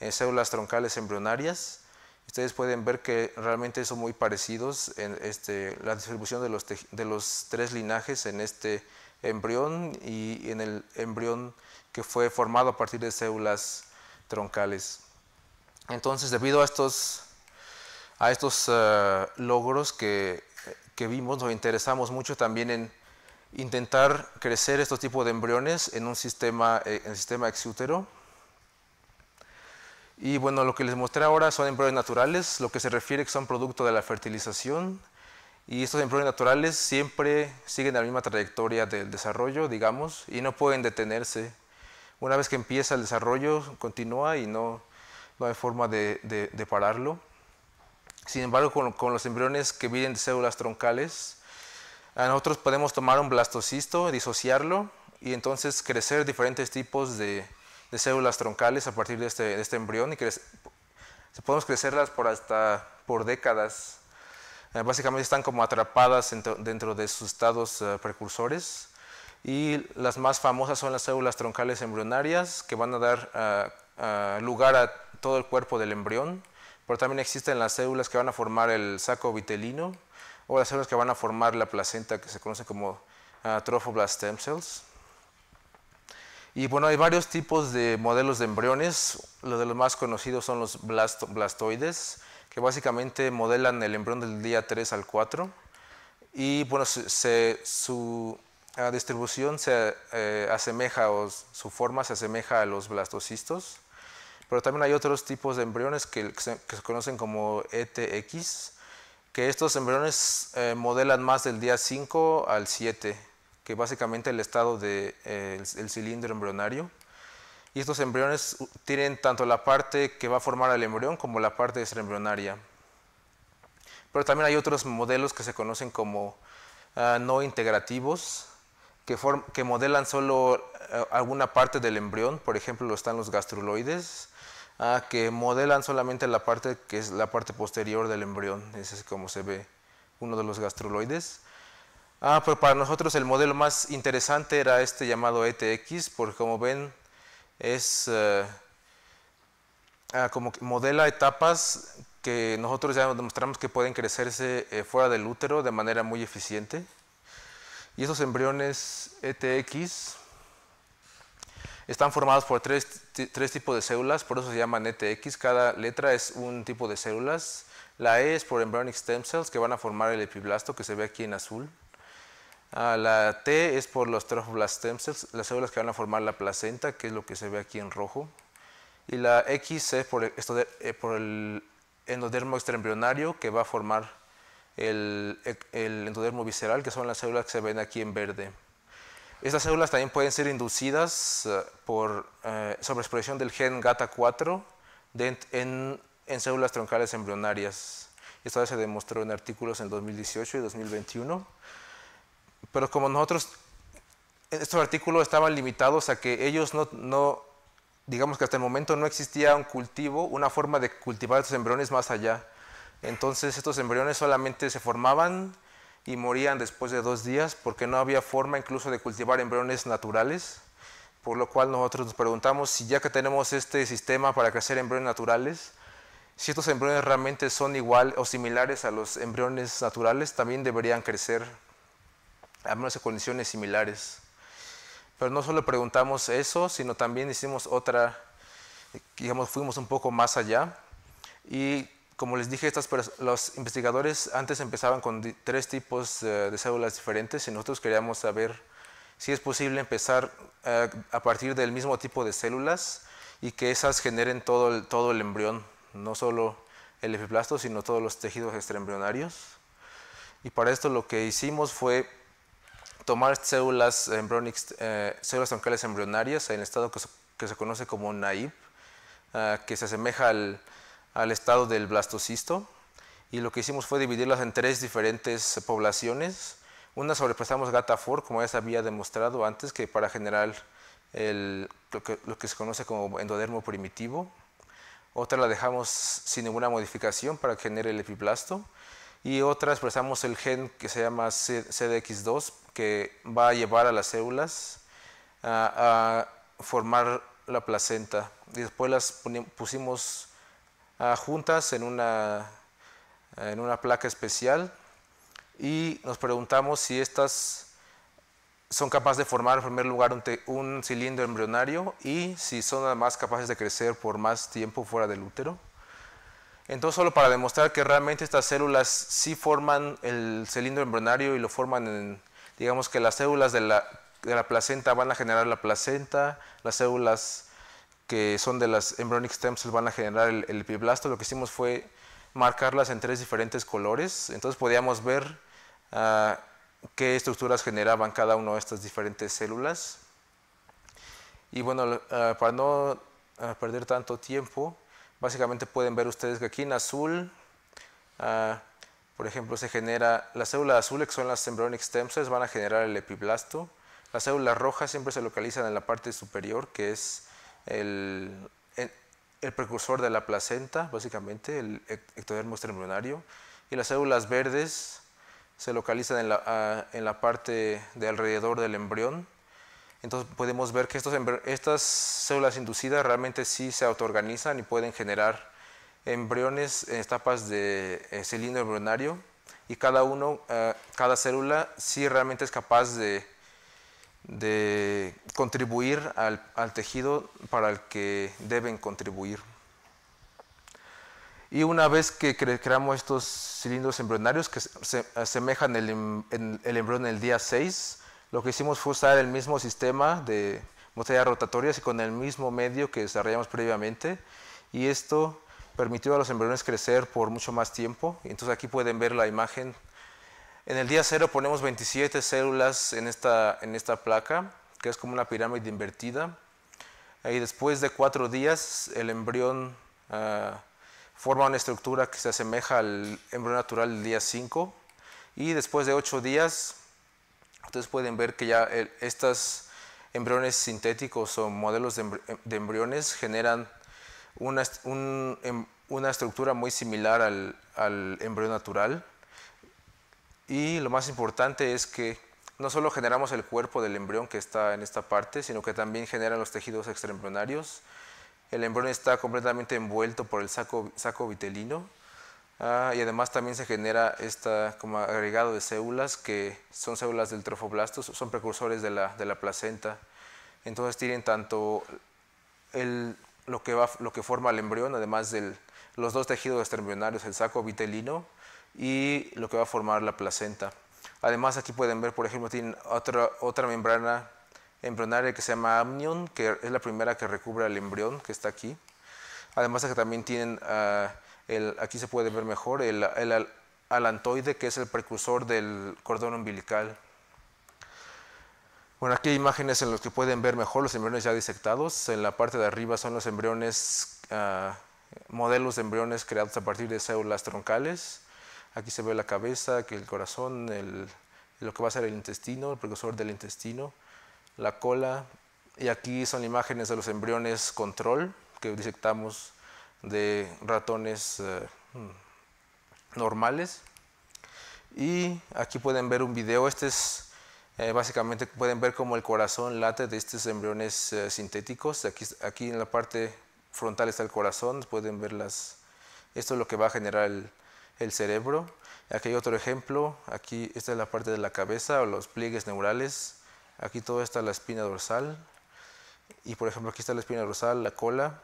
Speaker 2: eh, células troncales embrionarias. Ustedes pueden ver que realmente son muy parecidos en este, la distribución de los, de los tres linajes en este embrión y en el embrión que fue formado a partir de células troncales. Entonces, debido a estos, a estos eh, logros que, vimos, nos interesamos mucho también en intentar crecer estos tipos de embriones en un sistema, exútero. Eh, y bueno, lo que les mostré ahora son embriones naturales, lo que se refiere que son producto de la fertilización. Y estos embriones naturales siempre siguen la misma trayectoria del desarrollo, digamos, y no pueden detenerse una vez que empieza el desarrollo, continúa y no, no hay forma de, pararlo. Sin embargo, con, los embriones que vienen de células troncales, nosotros podemos tomar un blastocisto, disociarlo y entonces crecer diferentes tipos de, células troncales a partir de este, este embrión y podemos crecerlas por hasta por décadas. Eh, básicamente están como atrapadas dentro, de sus estados eh, precursores y las más famosas son las células troncales embrionarias que van a dar ah, ah, lugar a todo el cuerpo del embrión, pero también existen las células que van a formar el saco vitelino o las células que van a formar la placenta que se conoce como uh, stem cells. Y bueno, hay varios tipos de modelos de embriones, los de los más conocidos son los blastoides, que básicamente modelan el embrión del día 3 al 4 y bueno, se, su, la distribución se eh, asemeja o su forma se asemeja a los blastocistos, pero también hay otros tipos de embriones que, se, conocen como ETX, que estos embriones eh, modelan más del día 5 al 7, que básicamente el estado del de, eh, el cilindro embrionario. Y estos embriones tienen tanto la parte que va a formar al embrión como la parte embrionaria. Pero también hay otros modelos que se conocen como ah, no integrativos, que, modelan solo eh, alguna parte del embrión, por ejemplo están los gastruloides, ah, que modelan solamente la parte que es la parte posterior del embrión, ese es como se ve uno de los gastruloides. Ah, pues para nosotros el modelo más interesante era este llamado ETX, porque como ven es eh, ah, como que modela etapas que nosotros ya demostramos que pueden crecerse eh, fuera del útero de manera muy eficiente. Y esos embriones ETX están formados por tres, tres, tipos de células, por eso se llaman ETX. Cada letra es un tipo de células. La E es por embryonic stem cells, que van a formar el epiblasto, que se ve aquí en azul. Ah, la T es por los trofoblast stem cells, las células que van a formar la placenta, que es lo que se ve aquí en rojo. Y la X es por, esto eh, por el endodermo extraembrionario, que va a formar el, endodermo visceral, que son las células que se ven aquí en verde. Estas células también pueden ser inducidas eh, por eh, sobreexpresión del gen GATA4 en, células troncales embrionarias. Esto se demostró en artículos en 2018 y 2021. Pero como nosotros, estos artículos estaban limitados a que ellos no, no digamos que hasta el momento no existía un cultivo, una forma de cultivar estos embriones más allá. Entonces estos embriones solamente se formaban y morían después de dos días porque no había forma incluso de cultivar embriones naturales, por lo cual nosotros nos preguntamos si ya que tenemos este sistema para crecer embriones naturales, si estos embriones realmente son igual o similares a los embriones naturales, también deberían crecer, a menos condiciones similares. Pero no solo preguntamos eso, sino también hicimos otra, digamos, fuimos un poco más allá y como les dije, estas, los investigadores antes empezaban con tres tipos de células diferentes y nosotros queríamos saber si es posible empezar eh, a partir del mismo tipo de células y que esas generen todo el, todo el embrión, no solo el epiplasto, sino todos los tejidos extraembrionarios. Y para esto lo que hicimos fue tomar células, eh, células troncales embrionarias en el estado que, se conoce como NAIP, eh, que se asemeja al al estado del blastocisto y lo que hicimos fue dividirlas en tres diferentes poblaciones. Una Gata4, como ya se había demostrado antes, que para generar el, lo, que, se conoce como endodermo primitivo. Otra la dejamos sin ninguna modificación para generar el epiblasto. Y otra expresamos el gen que se llama CDX2, que va a llevar a las células a, a formar la placenta. Y después las pusimos juntas en una, en una placa especial y nos preguntamos si estas son capaces de formar en primer lugar un, cilindro embrionario y si son además capaces de crecer por más tiempo fuera del útero. Entonces, solo para demostrar que realmente estas células sí forman el cilindro embrionario y lo forman en, digamos que las células de la, de la placenta van a generar la placenta, las células que son de las embryonic stem cells van a generar el, epiblasto, lo que hicimos fue marcarlas en tres diferentes colores, entonces podíamos ver ah, qué estructuras generaban cada una de estas diferentes células. Y bueno, ah, para no ah, perder tanto tiempo, básicamente pueden ver ustedes que aquí en azul, por ejemplo, se genera las células azules que son las embryonic stem cells, van a generar el epiblasto. Las células rojas siempre se localizan en la parte superior, que es el, precursor de la placenta, básicamente, el ectodermo embrionario, y las células verdes se localizan en la, parte de alrededor del embrión. Entonces podemos ver que estos, estas células inducidas realmente sí se autoorganizan y pueden generar embriones en etapas de eh, cilindro embrionario y cada uno, eh, cada célula sí realmente es capaz de de contribuir al, tejido para el que deben contribuir. Y una vez que creamos estos cilindros embrionarios que se asemejan el, em-, el, embrión el día 6, lo que hicimos fue usar el mismo sistema de botellas rotatorias y con el mismo medio que desarrollamos previamente. Y esto permitió a los embriones crecer por mucho más tiempo. Entonces aquí pueden ver la imagen en el día cero ponemos 27 células en esta, placa, que es como una pirámide invertida. Y después de cuatro días, el embrión ah, forma una estructura que se asemeja al embrión natural el día 5. Y después de ocho días, ustedes pueden ver que ya estos embriones sintéticos o modelos de, embriones generan em, una, estructura muy similar al, al embrión natural. Y lo más importante es que no solo generamos el cuerpo del embrión que está en esta parte, sino que también generan los tejidos extraembrionarios. El embrión está completamente envuelto por el saco, saco vitelino ah, y además también se genera este como agregado de células que son células del trofoblasto, son precursores de la, placenta. Entonces tienen tanto lo, que lo que forma el embrión, además de los dos tejidos extraembrionarios, el saco vitelino y lo que va a formar la placenta. Además aquí pueden ver, por ejemplo, tienen otra, otra membrana embrionaria que se llama amnion, que es la primera que recubre al embrión que está aquí. Además que también tienen, ah, aquí se puede ver mejor, el, alantoide que es el precursor del cordón umbilical. Bueno, aquí hay imágenes en las que pueden ver mejor los embriones ya disectados. En la parte de arriba son los embriones, ah, modelos de embriones creados a partir de células troncales. Aquí se ve la cabeza, que el corazón, lo que va a ser el intestino, el precursor del intestino, la cola. Y aquí son imágenes de los embriones control que disectamos de ratones eh, mm, normales. Y aquí pueden ver un video. Este es eh, básicamente pueden ver cómo el corazón late de estos embriones eh, sintéticos. Aquí, aquí en la parte frontal está el corazón. Pueden ver las. Esto es lo que va a generar el, el cerebro. Aquí hay otro ejemplo, aquí esta es la parte de la cabeza o los pliegues neurales, aquí todo está la espina dorsal y por ejemplo aquí está la espina dorsal, la cola.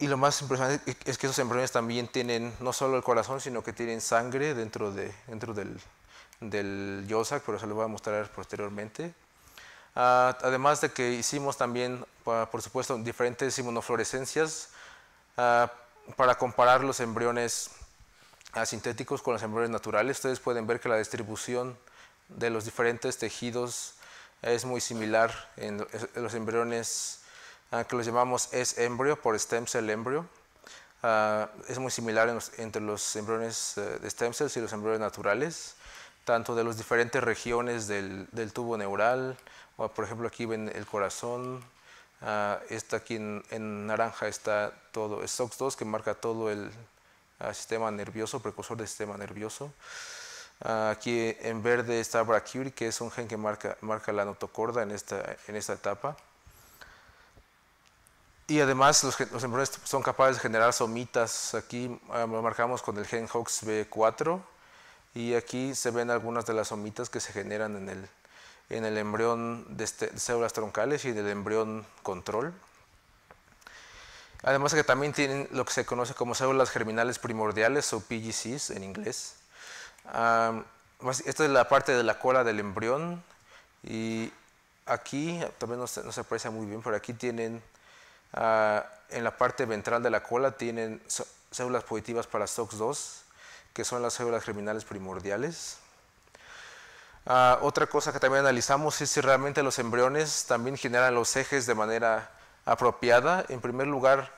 Speaker 2: Y lo más impresionante es que esos embriones también tienen no solo el corazón, sino que tienen sangre dentro, de, dentro del, del pero se lo voy a mostrar posteriormente. Ah, además de que hicimos también, ah, por supuesto, diferentes inmunofluorescencias ah, para comparar los embriones asintéticos con los embriones naturales, ustedes pueden ver que la distribución de los diferentes tejidos es muy similar en los embriones ah, que los llamamos es embrio por stem cell embryo. Ah, es muy similar entre los embriones eh, de stem cells y los embriones naturales, tanto de las diferentes regiones del, del tubo neural, o por ejemplo aquí ven el corazón, Ah, está aquí en, naranja está todo, es SOX2 que marca todo el ah, sistema nervioso, precursor del sistema nervioso. Ah, aquí en verde está brachyury que es un gen que marca, marca la notocorda en esta, en esta etapa. Y además los, los embriones son capaces de generar somitas. Aquí lo marcamos con el gen hoxb 4 y aquí se ven algunas de las somitas que se generan en el, en el embrión este, de células troncales y del embrión control. Además que también tienen lo que se conoce como células germinales primordiales o PGCs en inglés. esta es la parte de la cola del embrión y aquí, también no se, aprecia muy bien, pero aquí tienen ah, en la parte ventral de la cola tienen células positivas para SOX2, que son las células germinales primordiales. Ah, otra cosa que también analizamos es si realmente los embriones también generan los ejes de manera apropiada. En primer lugar,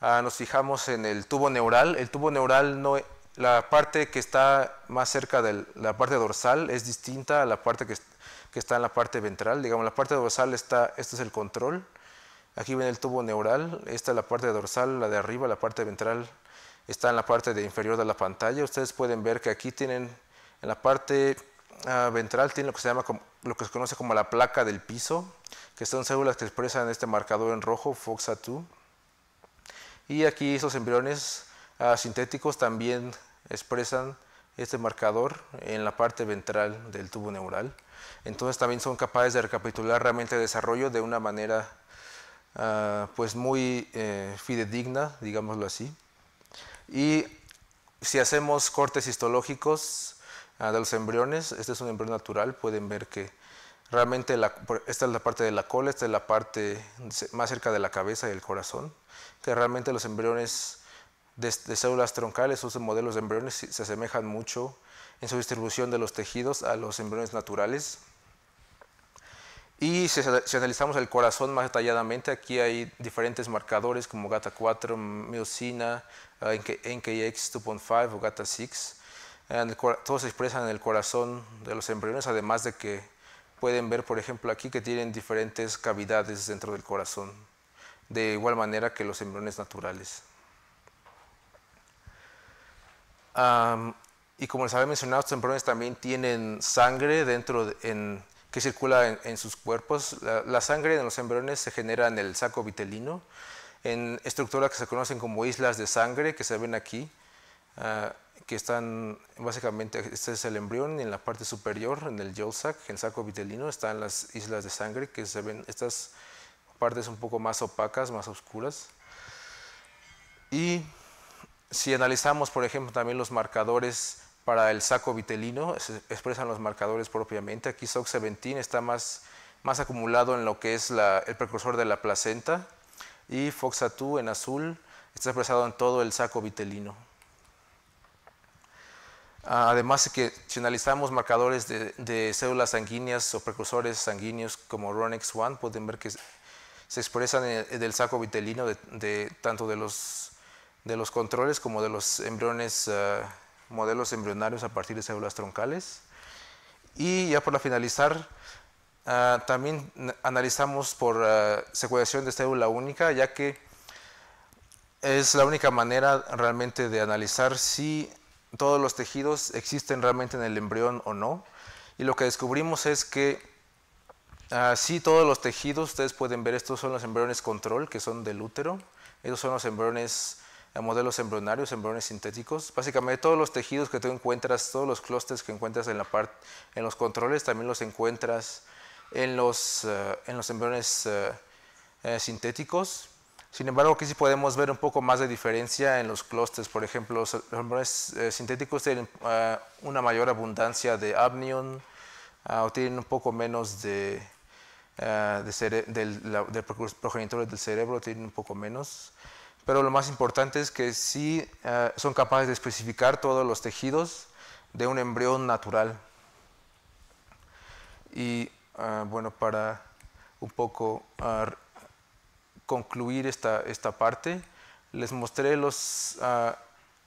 Speaker 2: ah, nos fijamos en el tubo neural. El tubo neural, no, la parte que está más cerca de la parte dorsal es distinta a la parte que, está en la parte ventral. Digamos, la parte dorsal está, este es el control. Aquí viene el tubo neural, esta es la parte dorsal, la de arriba, la parte ventral está en la parte de inferior de la pantalla. Ustedes pueden ver que aquí tienen en la parte Ah, ventral tiene lo que se llama lo que se conoce como la placa del piso, que son células que expresan este marcador en rojo, FOXA2. Y aquí esos embriones ah, sintéticos también expresan este marcador en la parte ventral del tubo neural. Entonces también son capaces de recapitular realmente el desarrollo de una manera ah, pues muy eh, fidedigna, digámoslo así. Y si hacemos cortes histológicos, Ah, de los embriones, este es un embrión natural, pueden ver que realmente esta es la parte de la cola, esta es la parte más cerca de la cabeza y el corazón, que realmente los embriones de, células troncales, esos modelos de embriones se asemejan mucho en su distribución de los tejidos a los embriones naturales. Y si, si, analizamos el corazón más detalladamente, aquí hay diferentes marcadores como GATA4, miocina, ah, NKX2.5 o GATA6, todos se expresan en el corazón de los embriones, además de que pueden ver, por ejemplo, aquí que tienen diferentes cavidades dentro del corazón, de igual manera que los embriones naturales. y como les había mencionado, estos embriones también tienen sangre dentro en, que circula en, sus cuerpos. La, sangre de los embriones se genera en el saco vitelino, en estructuras que se conocen como islas de sangre, que se ven aquí. Ah, que están básicamente, este es el embrión y en la parte superior, en el yolk sac, el saco vitelino, están las islas de sangre que se ven, estas partes un poco más opacas, más oscuras. Y si analizamos, por ejemplo, también los marcadores para el saco vitelino, expresan los marcadores propiamente. Aquí SOX17 está más, más acumulado en lo que es el precursor de la placenta y FOXA2 en azul está expresado en todo el saco vitelino. Además que si analizamos marcadores de, células sanguíneas o precursores sanguíneos como RONX1, pueden ver que se expresan en, el, saco vitelino de, tanto de los, de los controles como de los embriones, eh, modelos embrionarios a partir de células troncales. Y ya para finalizar, ah, también analizamos por uh, de célula única, ya que es la única manera realmente de analizar si todos los tejidos existen realmente en el embrión o no. Y lo que descubrimos es que así ah, todos los tejidos, ustedes pueden ver, estos son los embriones control, que son del útero. Estos son los embriones, eh, modelos embrionarios, embriones sintéticos. Básicamente todos los tejidos que tú encuentras, todos los clústeres que encuentras en, en los controles, también los encuentras en los, eh, embriones eh, sintéticos. Sin embargo, aquí sí podemos ver un poco más de diferencia en los clústeres. Por ejemplo, los hormones eh, sintéticos tienen eh, una mayor abundancia de amnion ah, o tienen un poco menos de, progenitores eh, del, del del cerebro, tienen un poco menos. Pero lo más importante es que sí son capaces de especificar todos los tejidos de un embrión natural. Y ah, bueno, para un poco ah, concluir esta, esta parte, les mostré los, ah,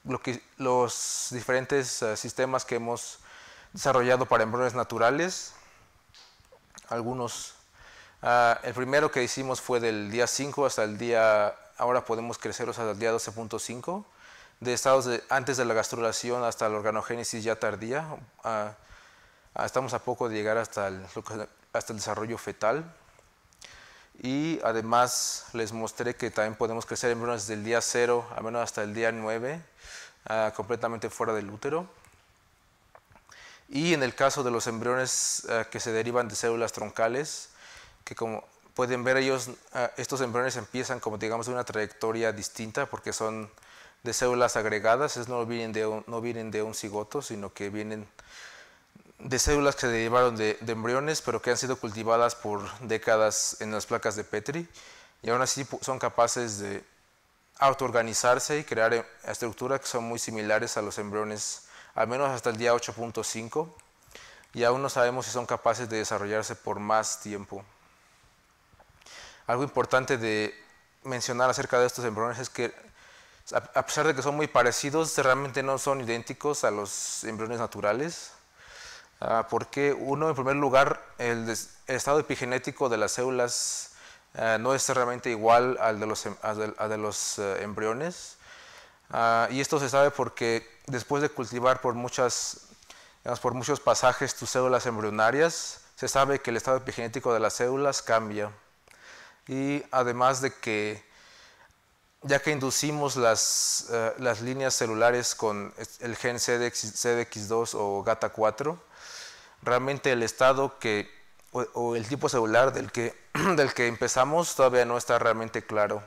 Speaker 2: lo que, los diferentes ah, sistemas que hemos desarrollado para embriones naturales. Algunos, ah, el primero que hicimos fue del día 5 hasta el día, ahora podemos crecerlos hasta el día 12.5, de estados antes de la gastrulación hasta la organogénesis ya tardía. estamos a poco de llegar hasta hasta el desarrollo fetal y además les mostré que también podemos crecer embriones desde el día 0 al menos hasta el día 9, ah, completamente fuera del útero. Y en el caso de los embriones ah, que se derivan de células troncales, que como pueden ver ellos, ah, estos embriones empiezan como digamos de una trayectoria distinta porque son de células agregadas, es no vienen de no vienen de un cigoto, sino que vienen de células que se derivaron de, embriones, pero que han sido cultivadas por décadas en las placas de Petri, y aún así son capaces de autoorganizarse y crear eh, estructuras que son muy similares a los embriones, al menos hasta el día 8.5, y aún no sabemos si son capaces de desarrollarse por más tiempo. Algo importante de mencionar acerca de estos embriones es que a pesar de que son muy parecidos, realmente no son idénticos a los embriones naturales. Ah, porque uno, en primer lugar, el, estado epigenético de las células eh, no es realmente igual al de los, em-, eh, embriones. Ah, y esto se sabe porque después de cultivar por, muchos pasajes tus células embrionarias, se sabe que el estado epigenético de las células cambia. Y además de que ya que inducimos las, eh, líneas celulares con el gen CDX2 o GATA4, realmente el estado que, o, el tipo celular del que, *clears throat* del que empezamos todavía no está realmente claro.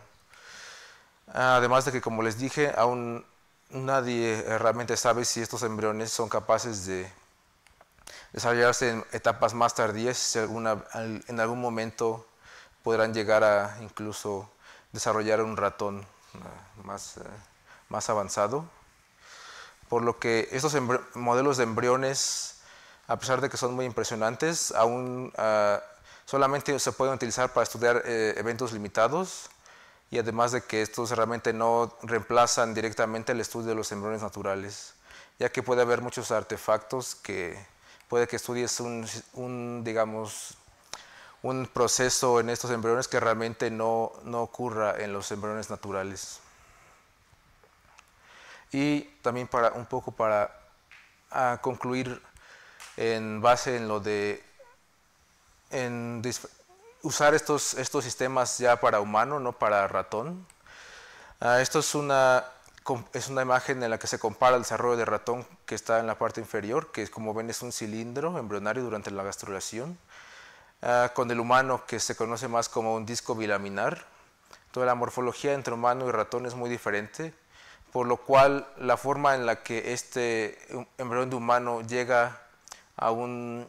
Speaker 2: Además de que, como les dije, aún nadie eh, realmente sabe si estos embriones son capaces de desarrollarse en etapas más tardías, en algún momento podrán llegar a incluso desarrollar un ratón eh, más, eh, más avanzado. Por lo que estos modelos de embriones a pesar de que son muy impresionantes, aún ah, solamente se pueden utilizar para estudiar eh, eventos limitados y además de que estos realmente no reemplazan directamente el estudio de los embriones naturales, ya que puede haber muchos artefactos que puede que estudies un, digamos, un proceso en estos embriones que realmente no, no ocurra en los embriones naturales. Y también para un poco para ah, concluir en base en lo de usar estos, estos sistemas ya para humano, no para ratón. Ah, esto es una, es una imagen en la que se compara el desarrollo de ratón que está en la parte inferior, que como ven es un cilindro embrionario durante la gastrulación, ah, con el humano que se conoce más como un disco bilaminar. Toda la morfología entre humano y ratón es muy diferente, por lo cual la forma en la que este em, embrión de humano llega a un,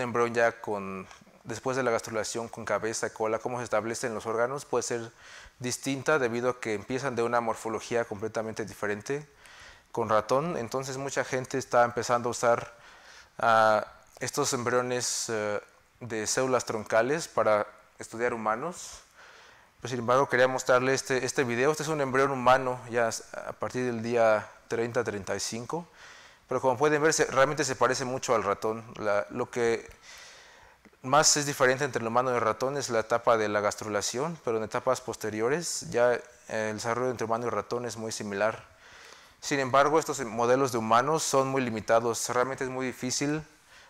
Speaker 2: embrión ya con, después de la gastrulación con cabeza, cola, cómo se establecen los órganos, puede ser distinta debido a que empiezan de una morfología completamente diferente con ratón. Entonces mucha gente está empezando a usar ah, estos embriones eh, de células troncales para estudiar humanos. pues sin embargo, quería mostrarle este, este video. Este es un embrión humano ya a partir del día 30-35 pero como pueden ver, realmente se parece mucho al ratón. lo que más es diferente entre el humano y el ratón es la etapa de la gastrulación, pero en etapas posteriores ya el desarrollo entre humano y ratón es muy similar. Sin embargo, estos modelos de humanos son muy limitados. Realmente es muy difícil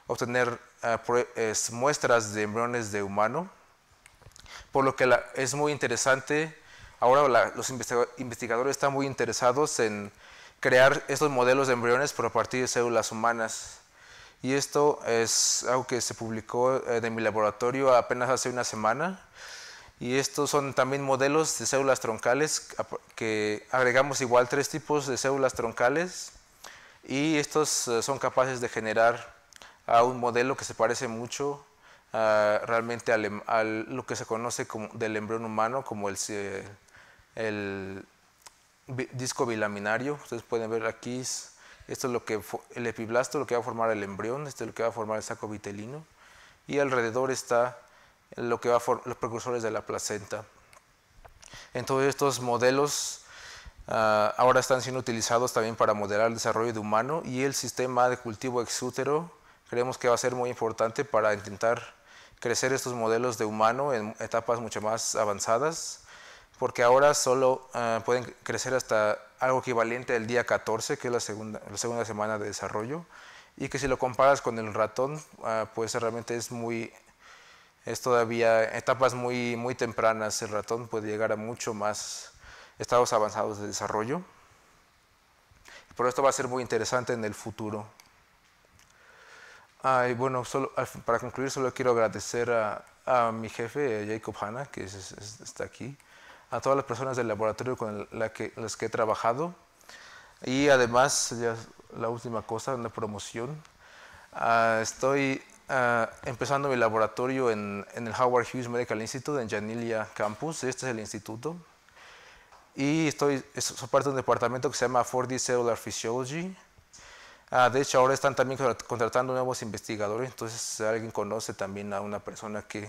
Speaker 2: obtener eh, muestras de embriones de humano, por lo que es muy interesante. Ahora los investigadores están muy interesados en crear estos modelos de embriones por a partir de células humanas. Y esto es algo que se publicó eh, de mi laboratorio apenas hace una semana. Y estos son también modelos de células troncales que agregamos igual tres tipos de células troncales y estos eh, son capaces de generar a un modelo que se parece mucho ah, realmente a em, lo que se conoce como del embrión humano como el, eh, el disco bilaminario. Ustedes pueden ver aquí, esto es lo que el epiblasto, lo que va a formar el embrión, este es lo que va a formar el saco vitelino. Y alrededor está lo que va a los precursores de la placenta. Entonces estos modelos ah, ahora están siendo utilizados también para modelar el desarrollo de humano y el sistema de cultivo exútero creemos que va a ser muy importante para intentar crecer estos modelos de humano en etapas mucho más avanzadas porque ahora solo ah, pueden crecer hasta algo equivalente al día 14, que es la segunda, la segunda semana de desarrollo, y que si lo comparas con el ratón, ah, pues realmente es muy, es todavía etapas muy, muy tempranas, el ratón puede llegar a mucho más estados avanzados de desarrollo. Por esto va a ser muy interesante en el futuro. Ah, bueno, para concluir, solo quiero agradecer a, mi jefe, Jacob Hanna, que está aquí, a todas las personas del laboratorio con la que, las que he trabajado. Y además, la última cosa, una promoción. Ah, estoy ah, empezando mi laboratorio en, en, el Howard Hughes Medical Institute, en Janilia Campus. Este es el instituto. Y estoy, soy parte de un departamento que se llama 4D Cellular Physiology. Ah, de hecho, ahora están también contratando nuevos investigadores. Entonces, si alguien conoce también a una persona que,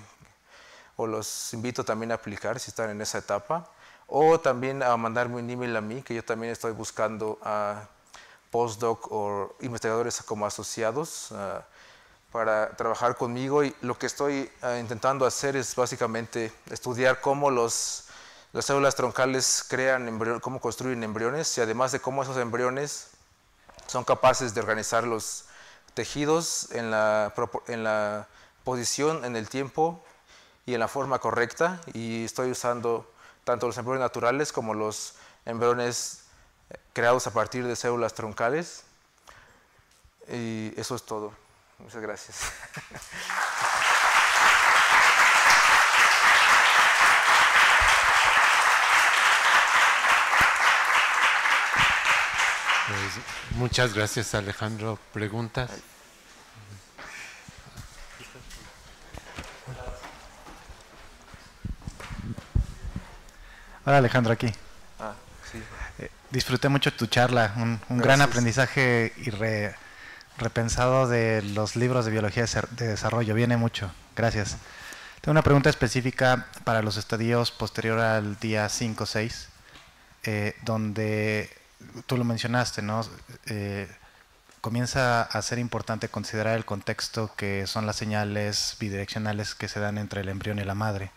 Speaker 2: o los invito también a aplicar si están en esa etapa, o también a mandarme un email a mí, que yo también estoy buscando a postdoc o investigadores como asociados ah, para trabajar conmigo y lo que estoy ah, intentando hacer es básicamente estudiar cómo los, las células troncales crean, cómo construyen embriones y además de cómo esos embriones son capaces de organizar los tejidos en la, en la posición, en el tiempo y en la forma correcta y estoy usando tanto los embriones naturales como los embriones eh, creados a partir de células troncales. Y eso es todo. Muchas gracias.
Speaker 1: Pues, muchas gracias Alejandro. ¿Preguntas? Hola Alejandro, aquí. Ah, eh, disfruté mucho tu charla, un, gran aprendizaje y repensado de los libros de biología de desarrollo, viene mucho, gracias. Tengo una pregunta específica para los estadios posterior al día 5 o 6, donde tú lo mencionaste, ¿no? Eh, comienza a ser importante considerar el contexto que son las señales bidireccionales que se dan entre el embrión y la madre.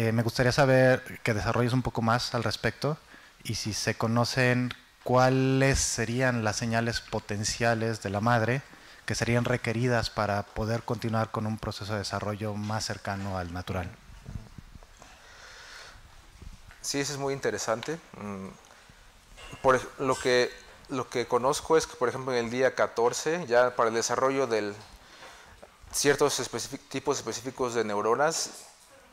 Speaker 1: Eh, me gustaría saber que desarrolles un poco más al respecto y si se conocen cuáles serían las señales potenciales de la madre que serían requeridas para poder continuar con un proceso de desarrollo más cercano al natural.
Speaker 2: Sí, eso es muy interesante. Mm, por lo que, lo que conozco es que, por ejemplo, en el día 14, ya para el desarrollo de ciertos tipos específicos de neuronas,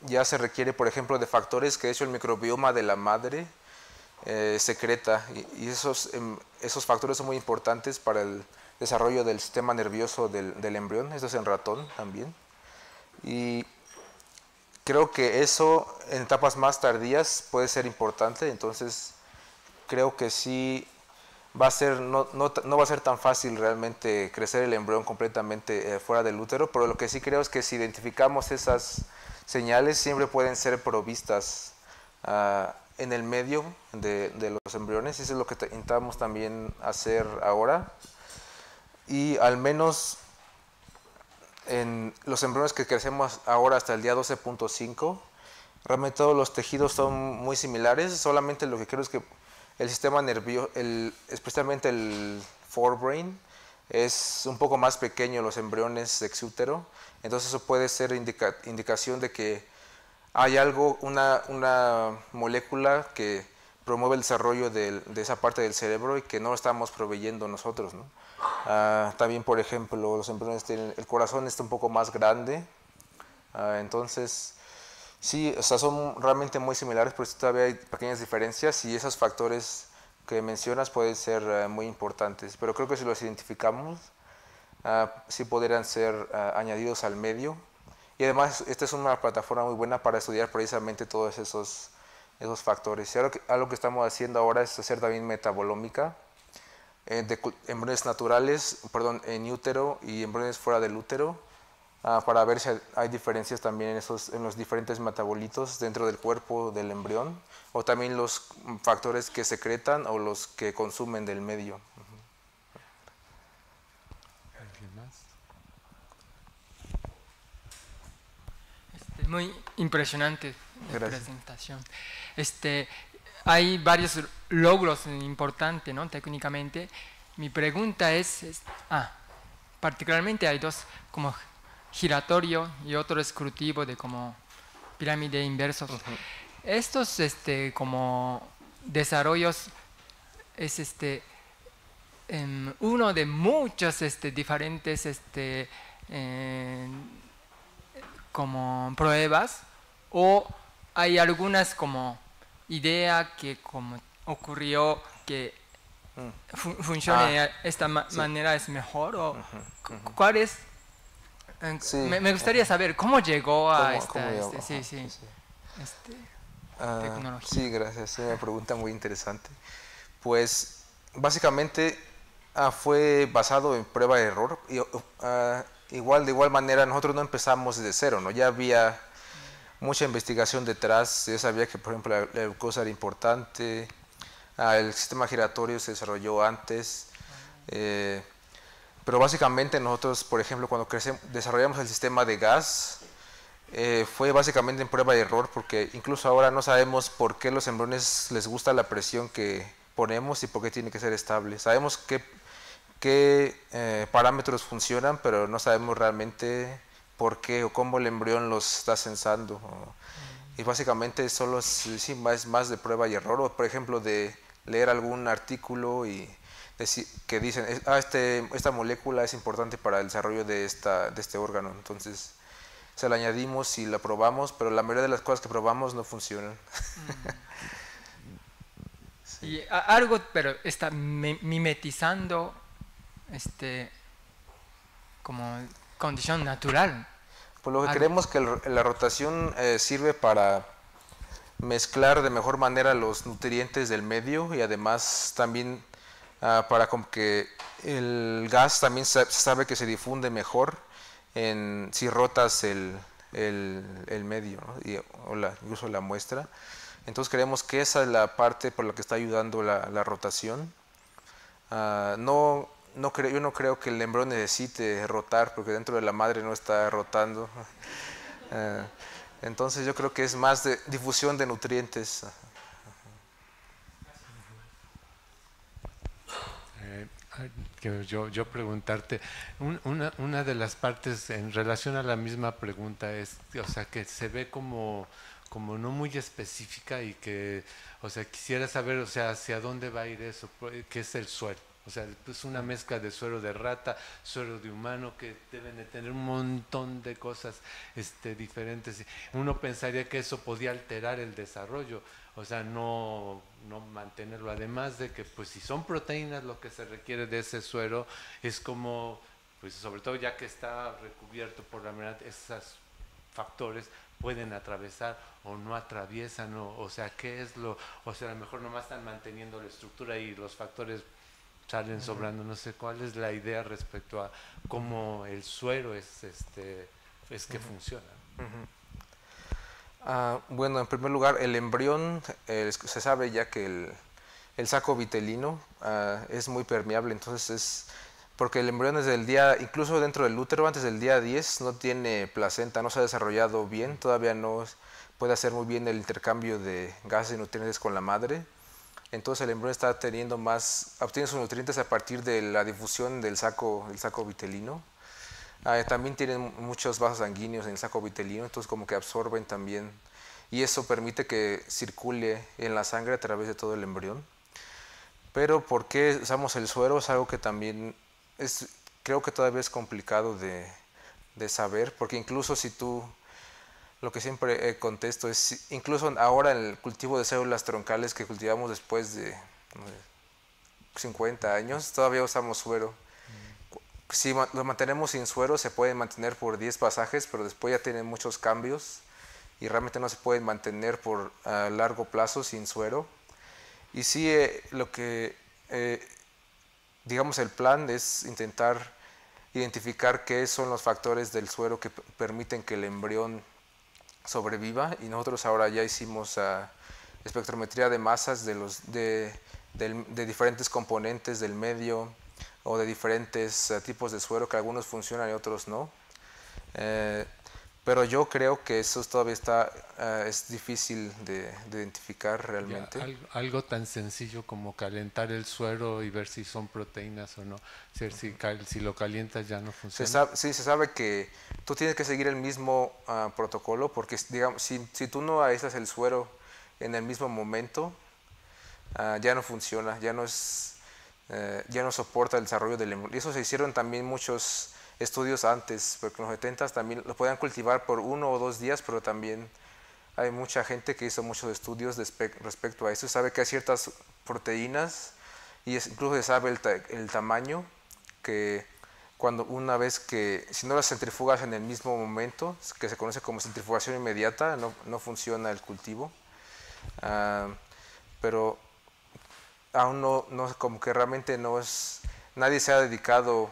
Speaker 2: ya se requiere, por ejemplo, de factores que de hecho el microbioma de la madre eh, secreta y, esos, em, esos factores son muy importantes para el desarrollo del sistema nervioso del, embrión, esto es en ratón también. Y creo que eso en etapas más tardías puede ser importante, entonces creo que sí va a ser, no, va a ser tan fácil realmente crecer el embrión completamente eh, fuera del útero, pero lo que sí creo es que si identificamos esas señales siempre pueden ser provistas ah, en el medio de, los embriones. Eso es lo que intentamos también hacer ahora. Y al menos en los embriones que crecemos ahora hasta el día 12.5, realmente todos los tejidos son muy similares. Solamente lo que creo es que el sistema nervioso, especialmente el forebrain, es un poco más pequeño los embriones exútero entonces eso puede ser indicación de que hay algo, una, molécula que promueve el desarrollo de esa parte del cerebro y que no estamos proveyendo nosotros. Ah, también, por ejemplo, los embriones tienen, el corazón está un poco más grande, ah, entonces sí, o son realmente muy similares, pero todavía hay pequeñas diferencias y esos factores que mencionas pueden ser eh, muy importantes, pero creo que si los identificamos, Ah, si pudieran ser ah, añadidos al medio. Y además, esta es una plataforma muy buena para estudiar precisamente todos esos, esos factores. Y algo que, que estamos haciendo ahora es hacer también metabolómica eh, de embriones naturales, perdón, en útero y embriones fuera del útero, ah, para ver si hay diferencias también en, esos, en los diferentes metabolitos dentro del cuerpo del embrión, o también los factores que secretan o los que consumen del medio.
Speaker 3: muy impresionante la presentación. Este, hay varios logros importantes ¿no? técnicamente. Mi pregunta es, ah, particularmente hay dos como giratorio y otro escrutivo de como pirámide inverso. Estos este, como desarrollos es este, em, uno de muchos este, diferentes este, eh, como pruebas o hay algunas como idea que como ocurrió que mm. funcione ah, esta manera es mejor o cuál es me, gustaría saber cómo llegó a esta este, sí, este,
Speaker 2: ah, tecnología sí gracias es una pregunta muy interesante pues básicamente ah, fue basado en prueba de error y igual de igual manera nosotros no empezamos desde cero, ¿no? Ya había mucha investigación detrás, yo sabía que por ejemplo la glucosa era importante, ah, el sistema giratorio se desarrolló antes, eh, pero básicamente nosotros, por ejemplo, cuando crecemos, desarrollamos el sistema de gas, eh, fue básicamente en prueba y error, porque incluso ahora no sabemos por qué los embriones les gusta la presión que ponemos y por qué tiene que ser estable. Sabemos que qué eh, parámetros funcionan, pero no sabemos realmente por qué o cómo el embrión los está sensando. y básicamente solo es, sí, más, más de prueba y error, o por ejemplo de leer algún artículo y decir, que dicen, ah, este, esta molécula es importante para el desarrollo de, esta, de este órgano, entonces se la añadimos y la probamos, pero la mayoría de las cosas que probamos no funcionan.
Speaker 3: sí. *laughs* Y algo, pero está mimetizando este, como condición natural.
Speaker 2: Por lo que creemos que la rotación eh, sirve para mezclar de mejor manera los nutrientes del medio y además también ah, para que el gas también se sabe que se difunde mejor en, si rotas el, el, el medio y, o la, incluso la muestra. Entonces creemos que esa es la parte por la que está ayudando la, la rotación. Ah, no no creo, yo no creo que el hembrón necesite rotar, porque dentro de la madre no está rotando. *laughs* Eh, entonces yo creo que es más de difusión de nutrientes.
Speaker 1: Eh, yo, yo preguntarte, una, una de las partes en relación a la misma pregunta es, o sea, que se ve como como no muy específica y que, o sea, quisiera saber, o sea, hacia dónde va a ir eso, qué es el suerte o sea, es pues, una mezcla de suero de rata, suero de humano, que deben de tener un montón de cosas este, diferentes. Uno pensaría que eso podía alterar el desarrollo, o sea, no, mantenerlo. Además de que, pues si son proteínas, lo que se requiere de ese suero es como, pues sobre todo ya que está recubierto por la verdad, esos factores pueden atravesar o no atraviesan, o, o sea, ¿qué es lo? O sea, a lo mejor nomás están manteniendo la estructura y los factores salen sobrando, no sé cuál es la idea
Speaker 2: respecto a cómo el suero es, este, es que funciona. Ah, bueno, en primer lugar, el embrión, se sabe ya que el, el saco vitelino ah, es muy permeable, entonces es porque el embrión es del día, incluso dentro del útero, antes del día 10, no tiene placenta, no se ha desarrollado bien, todavía no puede hacer muy bien el intercambio de gases y nutrientes con la madre entonces el embrión está teniendo más, obtiene sus nutrientes a partir de la difusión del saco, el saco vitelino. Ah, también tienen muchos vasos sanguíneos en el saco vitelino, entonces como que absorben también y eso permite que circule en la sangre a través de todo el embrión. Pero por qué usamos el suero es algo que también es, creo que todavía es complicado de, de saber, porque incluso si tú lo que siempre eh, contesto es, incluso ahora en el cultivo de células troncales que cultivamos después de 50 años, todavía usamos suero. Mm. Si lo mantenemos sin suero, se puede mantener por 10 pasajes, pero después ya tienen muchos cambios y realmente no se pueden mantener por largo plazo sin suero. Y sí, eh, lo que, eh, digamos, el plan es intentar identificar qué son los factores del suero que permiten que el embrión sobreviva y nosotros ahora ya hicimos ah, espectrometría de masas de, los, de, diferentes componentes del medio o de diferentes ah, tipos de suero que algunos funcionan y otros no. Eh, pero yo creo que eso todavía está, eh, es difícil de, identificar realmente. algo,
Speaker 1: tan sencillo como calentar el suero y ver si son proteínas o no. Si, si, si lo calientas ya no funciona. Se sabe,
Speaker 2: sí, se sabe que tú tienes que seguir el mismo ah, protocolo porque digamos, si, si tú no aislas el suero en el mismo momento, ah, ya no funciona, ya no, es, eh, ya no soporta el desarrollo del... Y eso se hicieron también muchos estudios antes, porque los 70 también lo podían cultivar por uno o dos días, pero también hay mucha gente que hizo muchos estudios respecto a eso, sabe que hay ciertas proteínas y incluso se sabe el, tamaño que cuando una vez que, si no las centrifugas en el mismo momento, que se conoce como centrifugación inmediata, no, no funciona el cultivo, ah, pero aún no, no, como que realmente no es, nadie se ha dedicado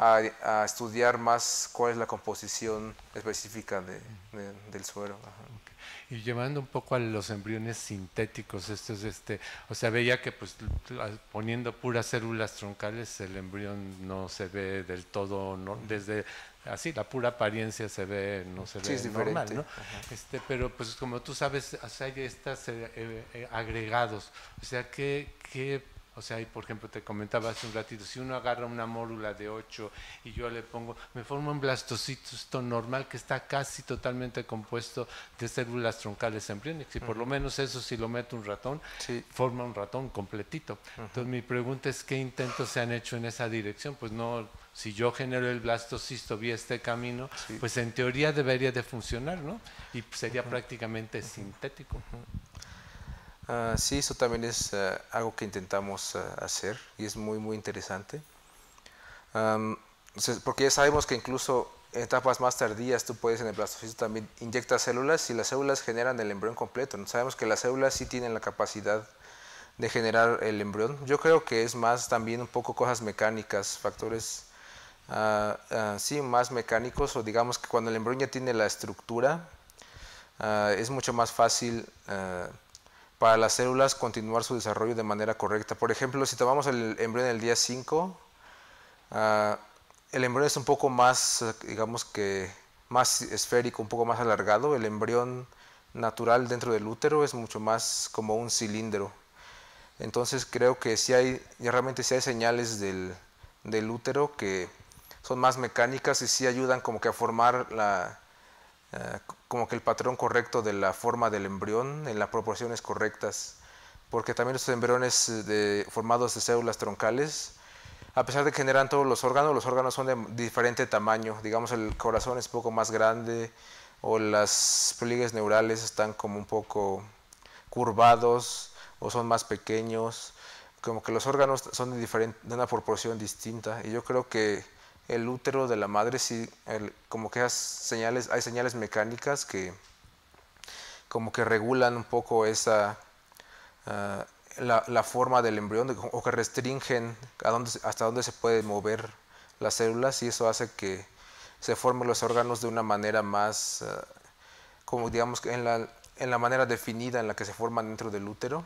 Speaker 2: a, estudiar más cuál es la composición específica del suero.
Speaker 1: Y llevando un poco a los embriones sintéticos, esto es este, o sea, veía que pues poniendo puras células troncales el embrión no se ve del todo, no, desde así la pura apariencia se ve no se ve es normal, ¿no? Este, pero pues como tú sabes, hay estos eh, eh, agregados, o sea, ¿qué, qué o sea, ahí por ejemplo, te comentaba hace un ratito, si uno agarra una mórula de 8 y yo le pongo, me forma un blastocisto normal que está casi totalmente compuesto de células troncales embriónicas. Y por lo menos eso, si lo meto un ratón, forma un ratón completito. Entonces, mi pregunta es: ¿qué intentos se han hecho en esa dirección? Pues no, si yo genero el blastocisto vía este camino, pues en teoría debería de funcionar, ¿no? Y sería prácticamente sintético.
Speaker 2: Ah, sí, eso también es eh, algo que intentamos eh, hacer y es muy, muy interesante. porque ya sabemos que incluso en etapas más tardías tú puedes en el blastocisto también inyectar células y las células generan el embrión completo. Sabemos que las células sí tienen la capacidad de generar el embrión. Yo creo que es más también un poco cosas mecánicas, factores, ah, ah, sí, más mecánicos o digamos que cuando el embrión ya tiene la estructura, es mucho más fácil eh, para las células continuar su desarrollo de manera correcta. Por ejemplo, si tomamos el embrión del día 5, ah, el embrión es un poco más, digamos que, más esférico, un poco más alargado. El embrión natural dentro del útero es mucho más como un cilindro. Entonces creo que sí hay, realmente sí hay señales del, útero que son más mecánicas y sí ayudan como que a formar la, eh, como que el patrón correcto de la forma del embrión en las proporciones correctas, porque también los embriones eh, formados de células troncales, a pesar de que generan todos los órganos, los órganos son de diferente tamaño, digamos el corazón es un poco más grande o las pliegues neurales están como un poco curvados o son más pequeños, como que los órganos son de una proporción distinta y yo creo que el útero de la madre, como que señales, hay señales mecánicas que como que regulan un poco esa, ah, la, forma del embrión o que restringen hasta dónde se pueden mover las células y eso hace que se formen los órganos de una manera más, ah, como digamos, en la, en la manera definida en la que se forman dentro del útero.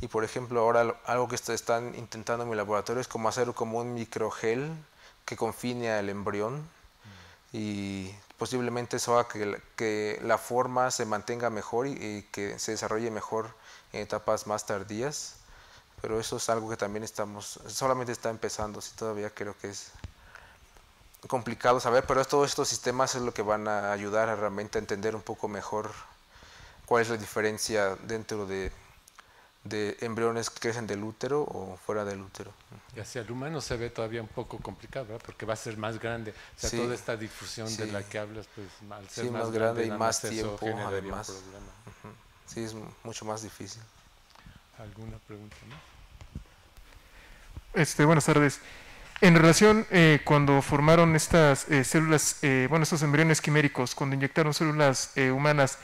Speaker 2: Y por ejemplo, ahora algo que están intentando en mi laboratorio es como hacer como un microgel que confine al embrión y posiblemente eso haga que, la, forma se mantenga mejor y, que se desarrolle mejor en etapas más tardías. Pero eso es algo que también estamos, solamente está empezando, si todavía creo que es complicado saber, pero todos estos sistemas es lo que van a ayudar a realmente a entender un poco mejor cuál es la diferencia dentro de de embriones que crecen del útero o fuera del útero.
Speaker 1: Y hacia el humano se ve todavía un poco complicado, ¿verdad? Porque va a ser más grande. O sea, toda esta difusión de la que hablas, pues al ser sí, más, grande, y
Speaker 2: más tiempo, además. Sí, es mucho más difícil. ¿Alguna pregunta más?
Speaker 3: Este, buenas tardes. En relación eh, cuando formaron estas eh, células, eh, bueno, estos embriones quiméricos, cuando inyectaron células humanas,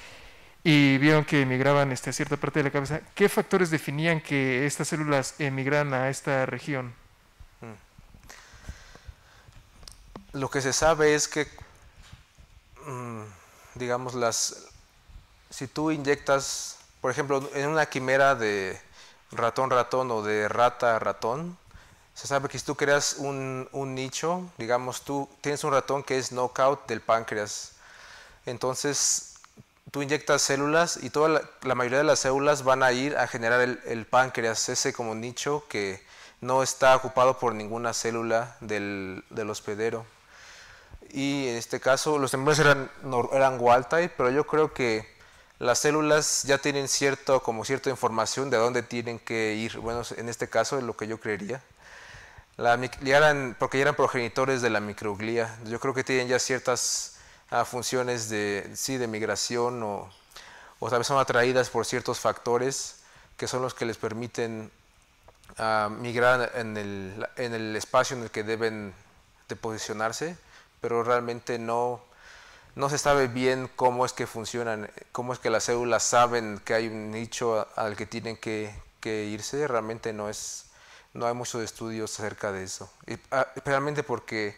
Speaker 3: y vieron que emigraban este, a cierta parte de la cabeza. ¿Qué factores definían que estas células emigran a esta región?
Speaker 2: Mm. Lo que se sabe es que, mm, digamos, las, si tú inyectas, por ejemplo, en una quimera de ratón-ratón o de rata-ratón, se sabe que si tú creas un, un nicho, digamos, tú tienes un ratón que es knockout del páncreas. Entonces, tú inyectas células y toda la, mayoría de las células van a ir a generar el, páncreas, ese como nicho que no está ocupado por ninguna célula del, hospedero. Y en este caso los embriones eran, eran pero yo creo que las células ya tienen cierto, como cierta información de dónde tienen que ir. Bueno, en este caso es lo que yo creería. La, porque ya eran progenitores de la microglía. Yo creo que tienen ya ciertas a funciones de, sí, de migración o, o tal vez son atraídas por ciertos factores que son los que les permiten ah, migrar en el, en el, espacio en el que deben de posicionarse, pero realmente no, no se sabe bien cómo es que funcionan, cómo es que las células saben que hay un nicho al que tienen que, irse, realmente no es no hay muchos estudios acerca de eso, y, ah, porque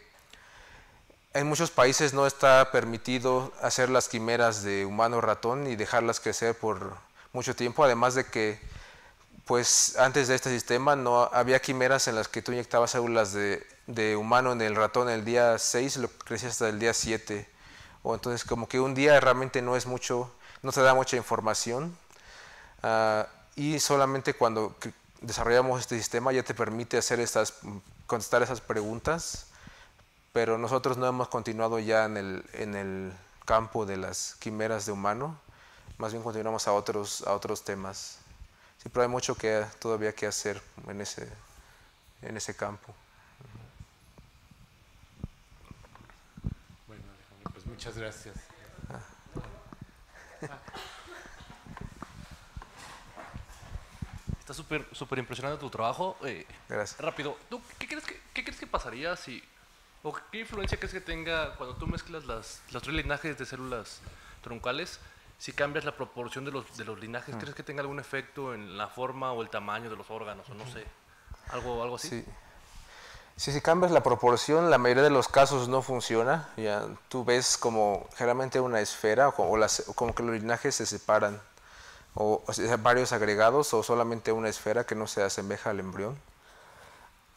Speaker 2: en muchos países no está permitido hacer las quimeras de humano ratón y dejarlas crecer por mucho tiempo, además de que pues antes de este sistema no había quimeras en las que tú inyectabas células de, de humano en el ratón el día 6 lo crecía hasta el día 7. O entonces como que un día realmente no es mucho, no te da mucha información. Ah, y solamente cuando desarrollamos este sistema ya te permite hacer estas, contestar esas preguntas pero nosotros no hemos continuado ya en el, en el campo de las quimeras de humano, más bien continuamos a otros, a otros temas. Sí, pero hay mucho que todavía que hacer en ese, en ese campo.
Speaker 1: Bueno, pues muchas gracias.
Speaker 2: Ah.
Speaker 1: *laughs* Está súper impresionante tu trabajo. Eh, gracias. Rápido, qué, crees ¿qué crees que pasaría si qué influencia crees que tenga cuando tú mezclas las, los tres linajes de células troncales? Si cambias la proporción de los, de los linajes, ¿crees que tenga algún efecto en la forma o el tamaño de los órganos? O no sé, algo, algo así.
Speaker 2: Sí. si cambias la proporción, la mayoría de los casos no funciona. Ya tú ves como generalmente una esfera o, como que los linajes se separan, o, o varios agregados o solamente una esfera que no se asemeja al embrión.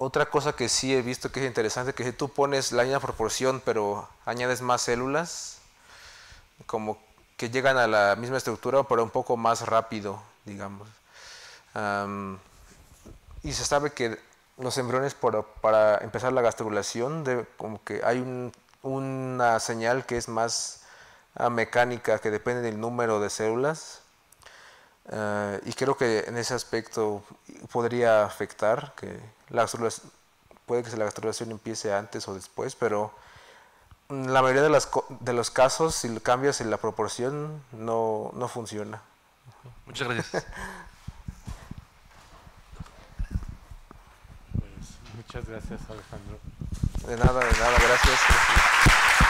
Speaker 2: Otra cosa que sí he visto que es interesante, que si tú pones la misma proporción pero añades más células, como que llegan a la misma estructura pero un poco más rápido, digamos. y se sabe que los embriones para, empezar la gastrulación, como que hay una señal que es más ah, mecánica, que depende del número de células. Eh, y creo que en ese aspecto podría afectar que la puede que la gastrulación empiece antes o después, pero la mayoría de, las, de los casos, si cambias en la proporción, no, no funciona. Muchas gracias. *laughs* Pues, muchas gracias, Alejandro. De nada, de nada, gracias.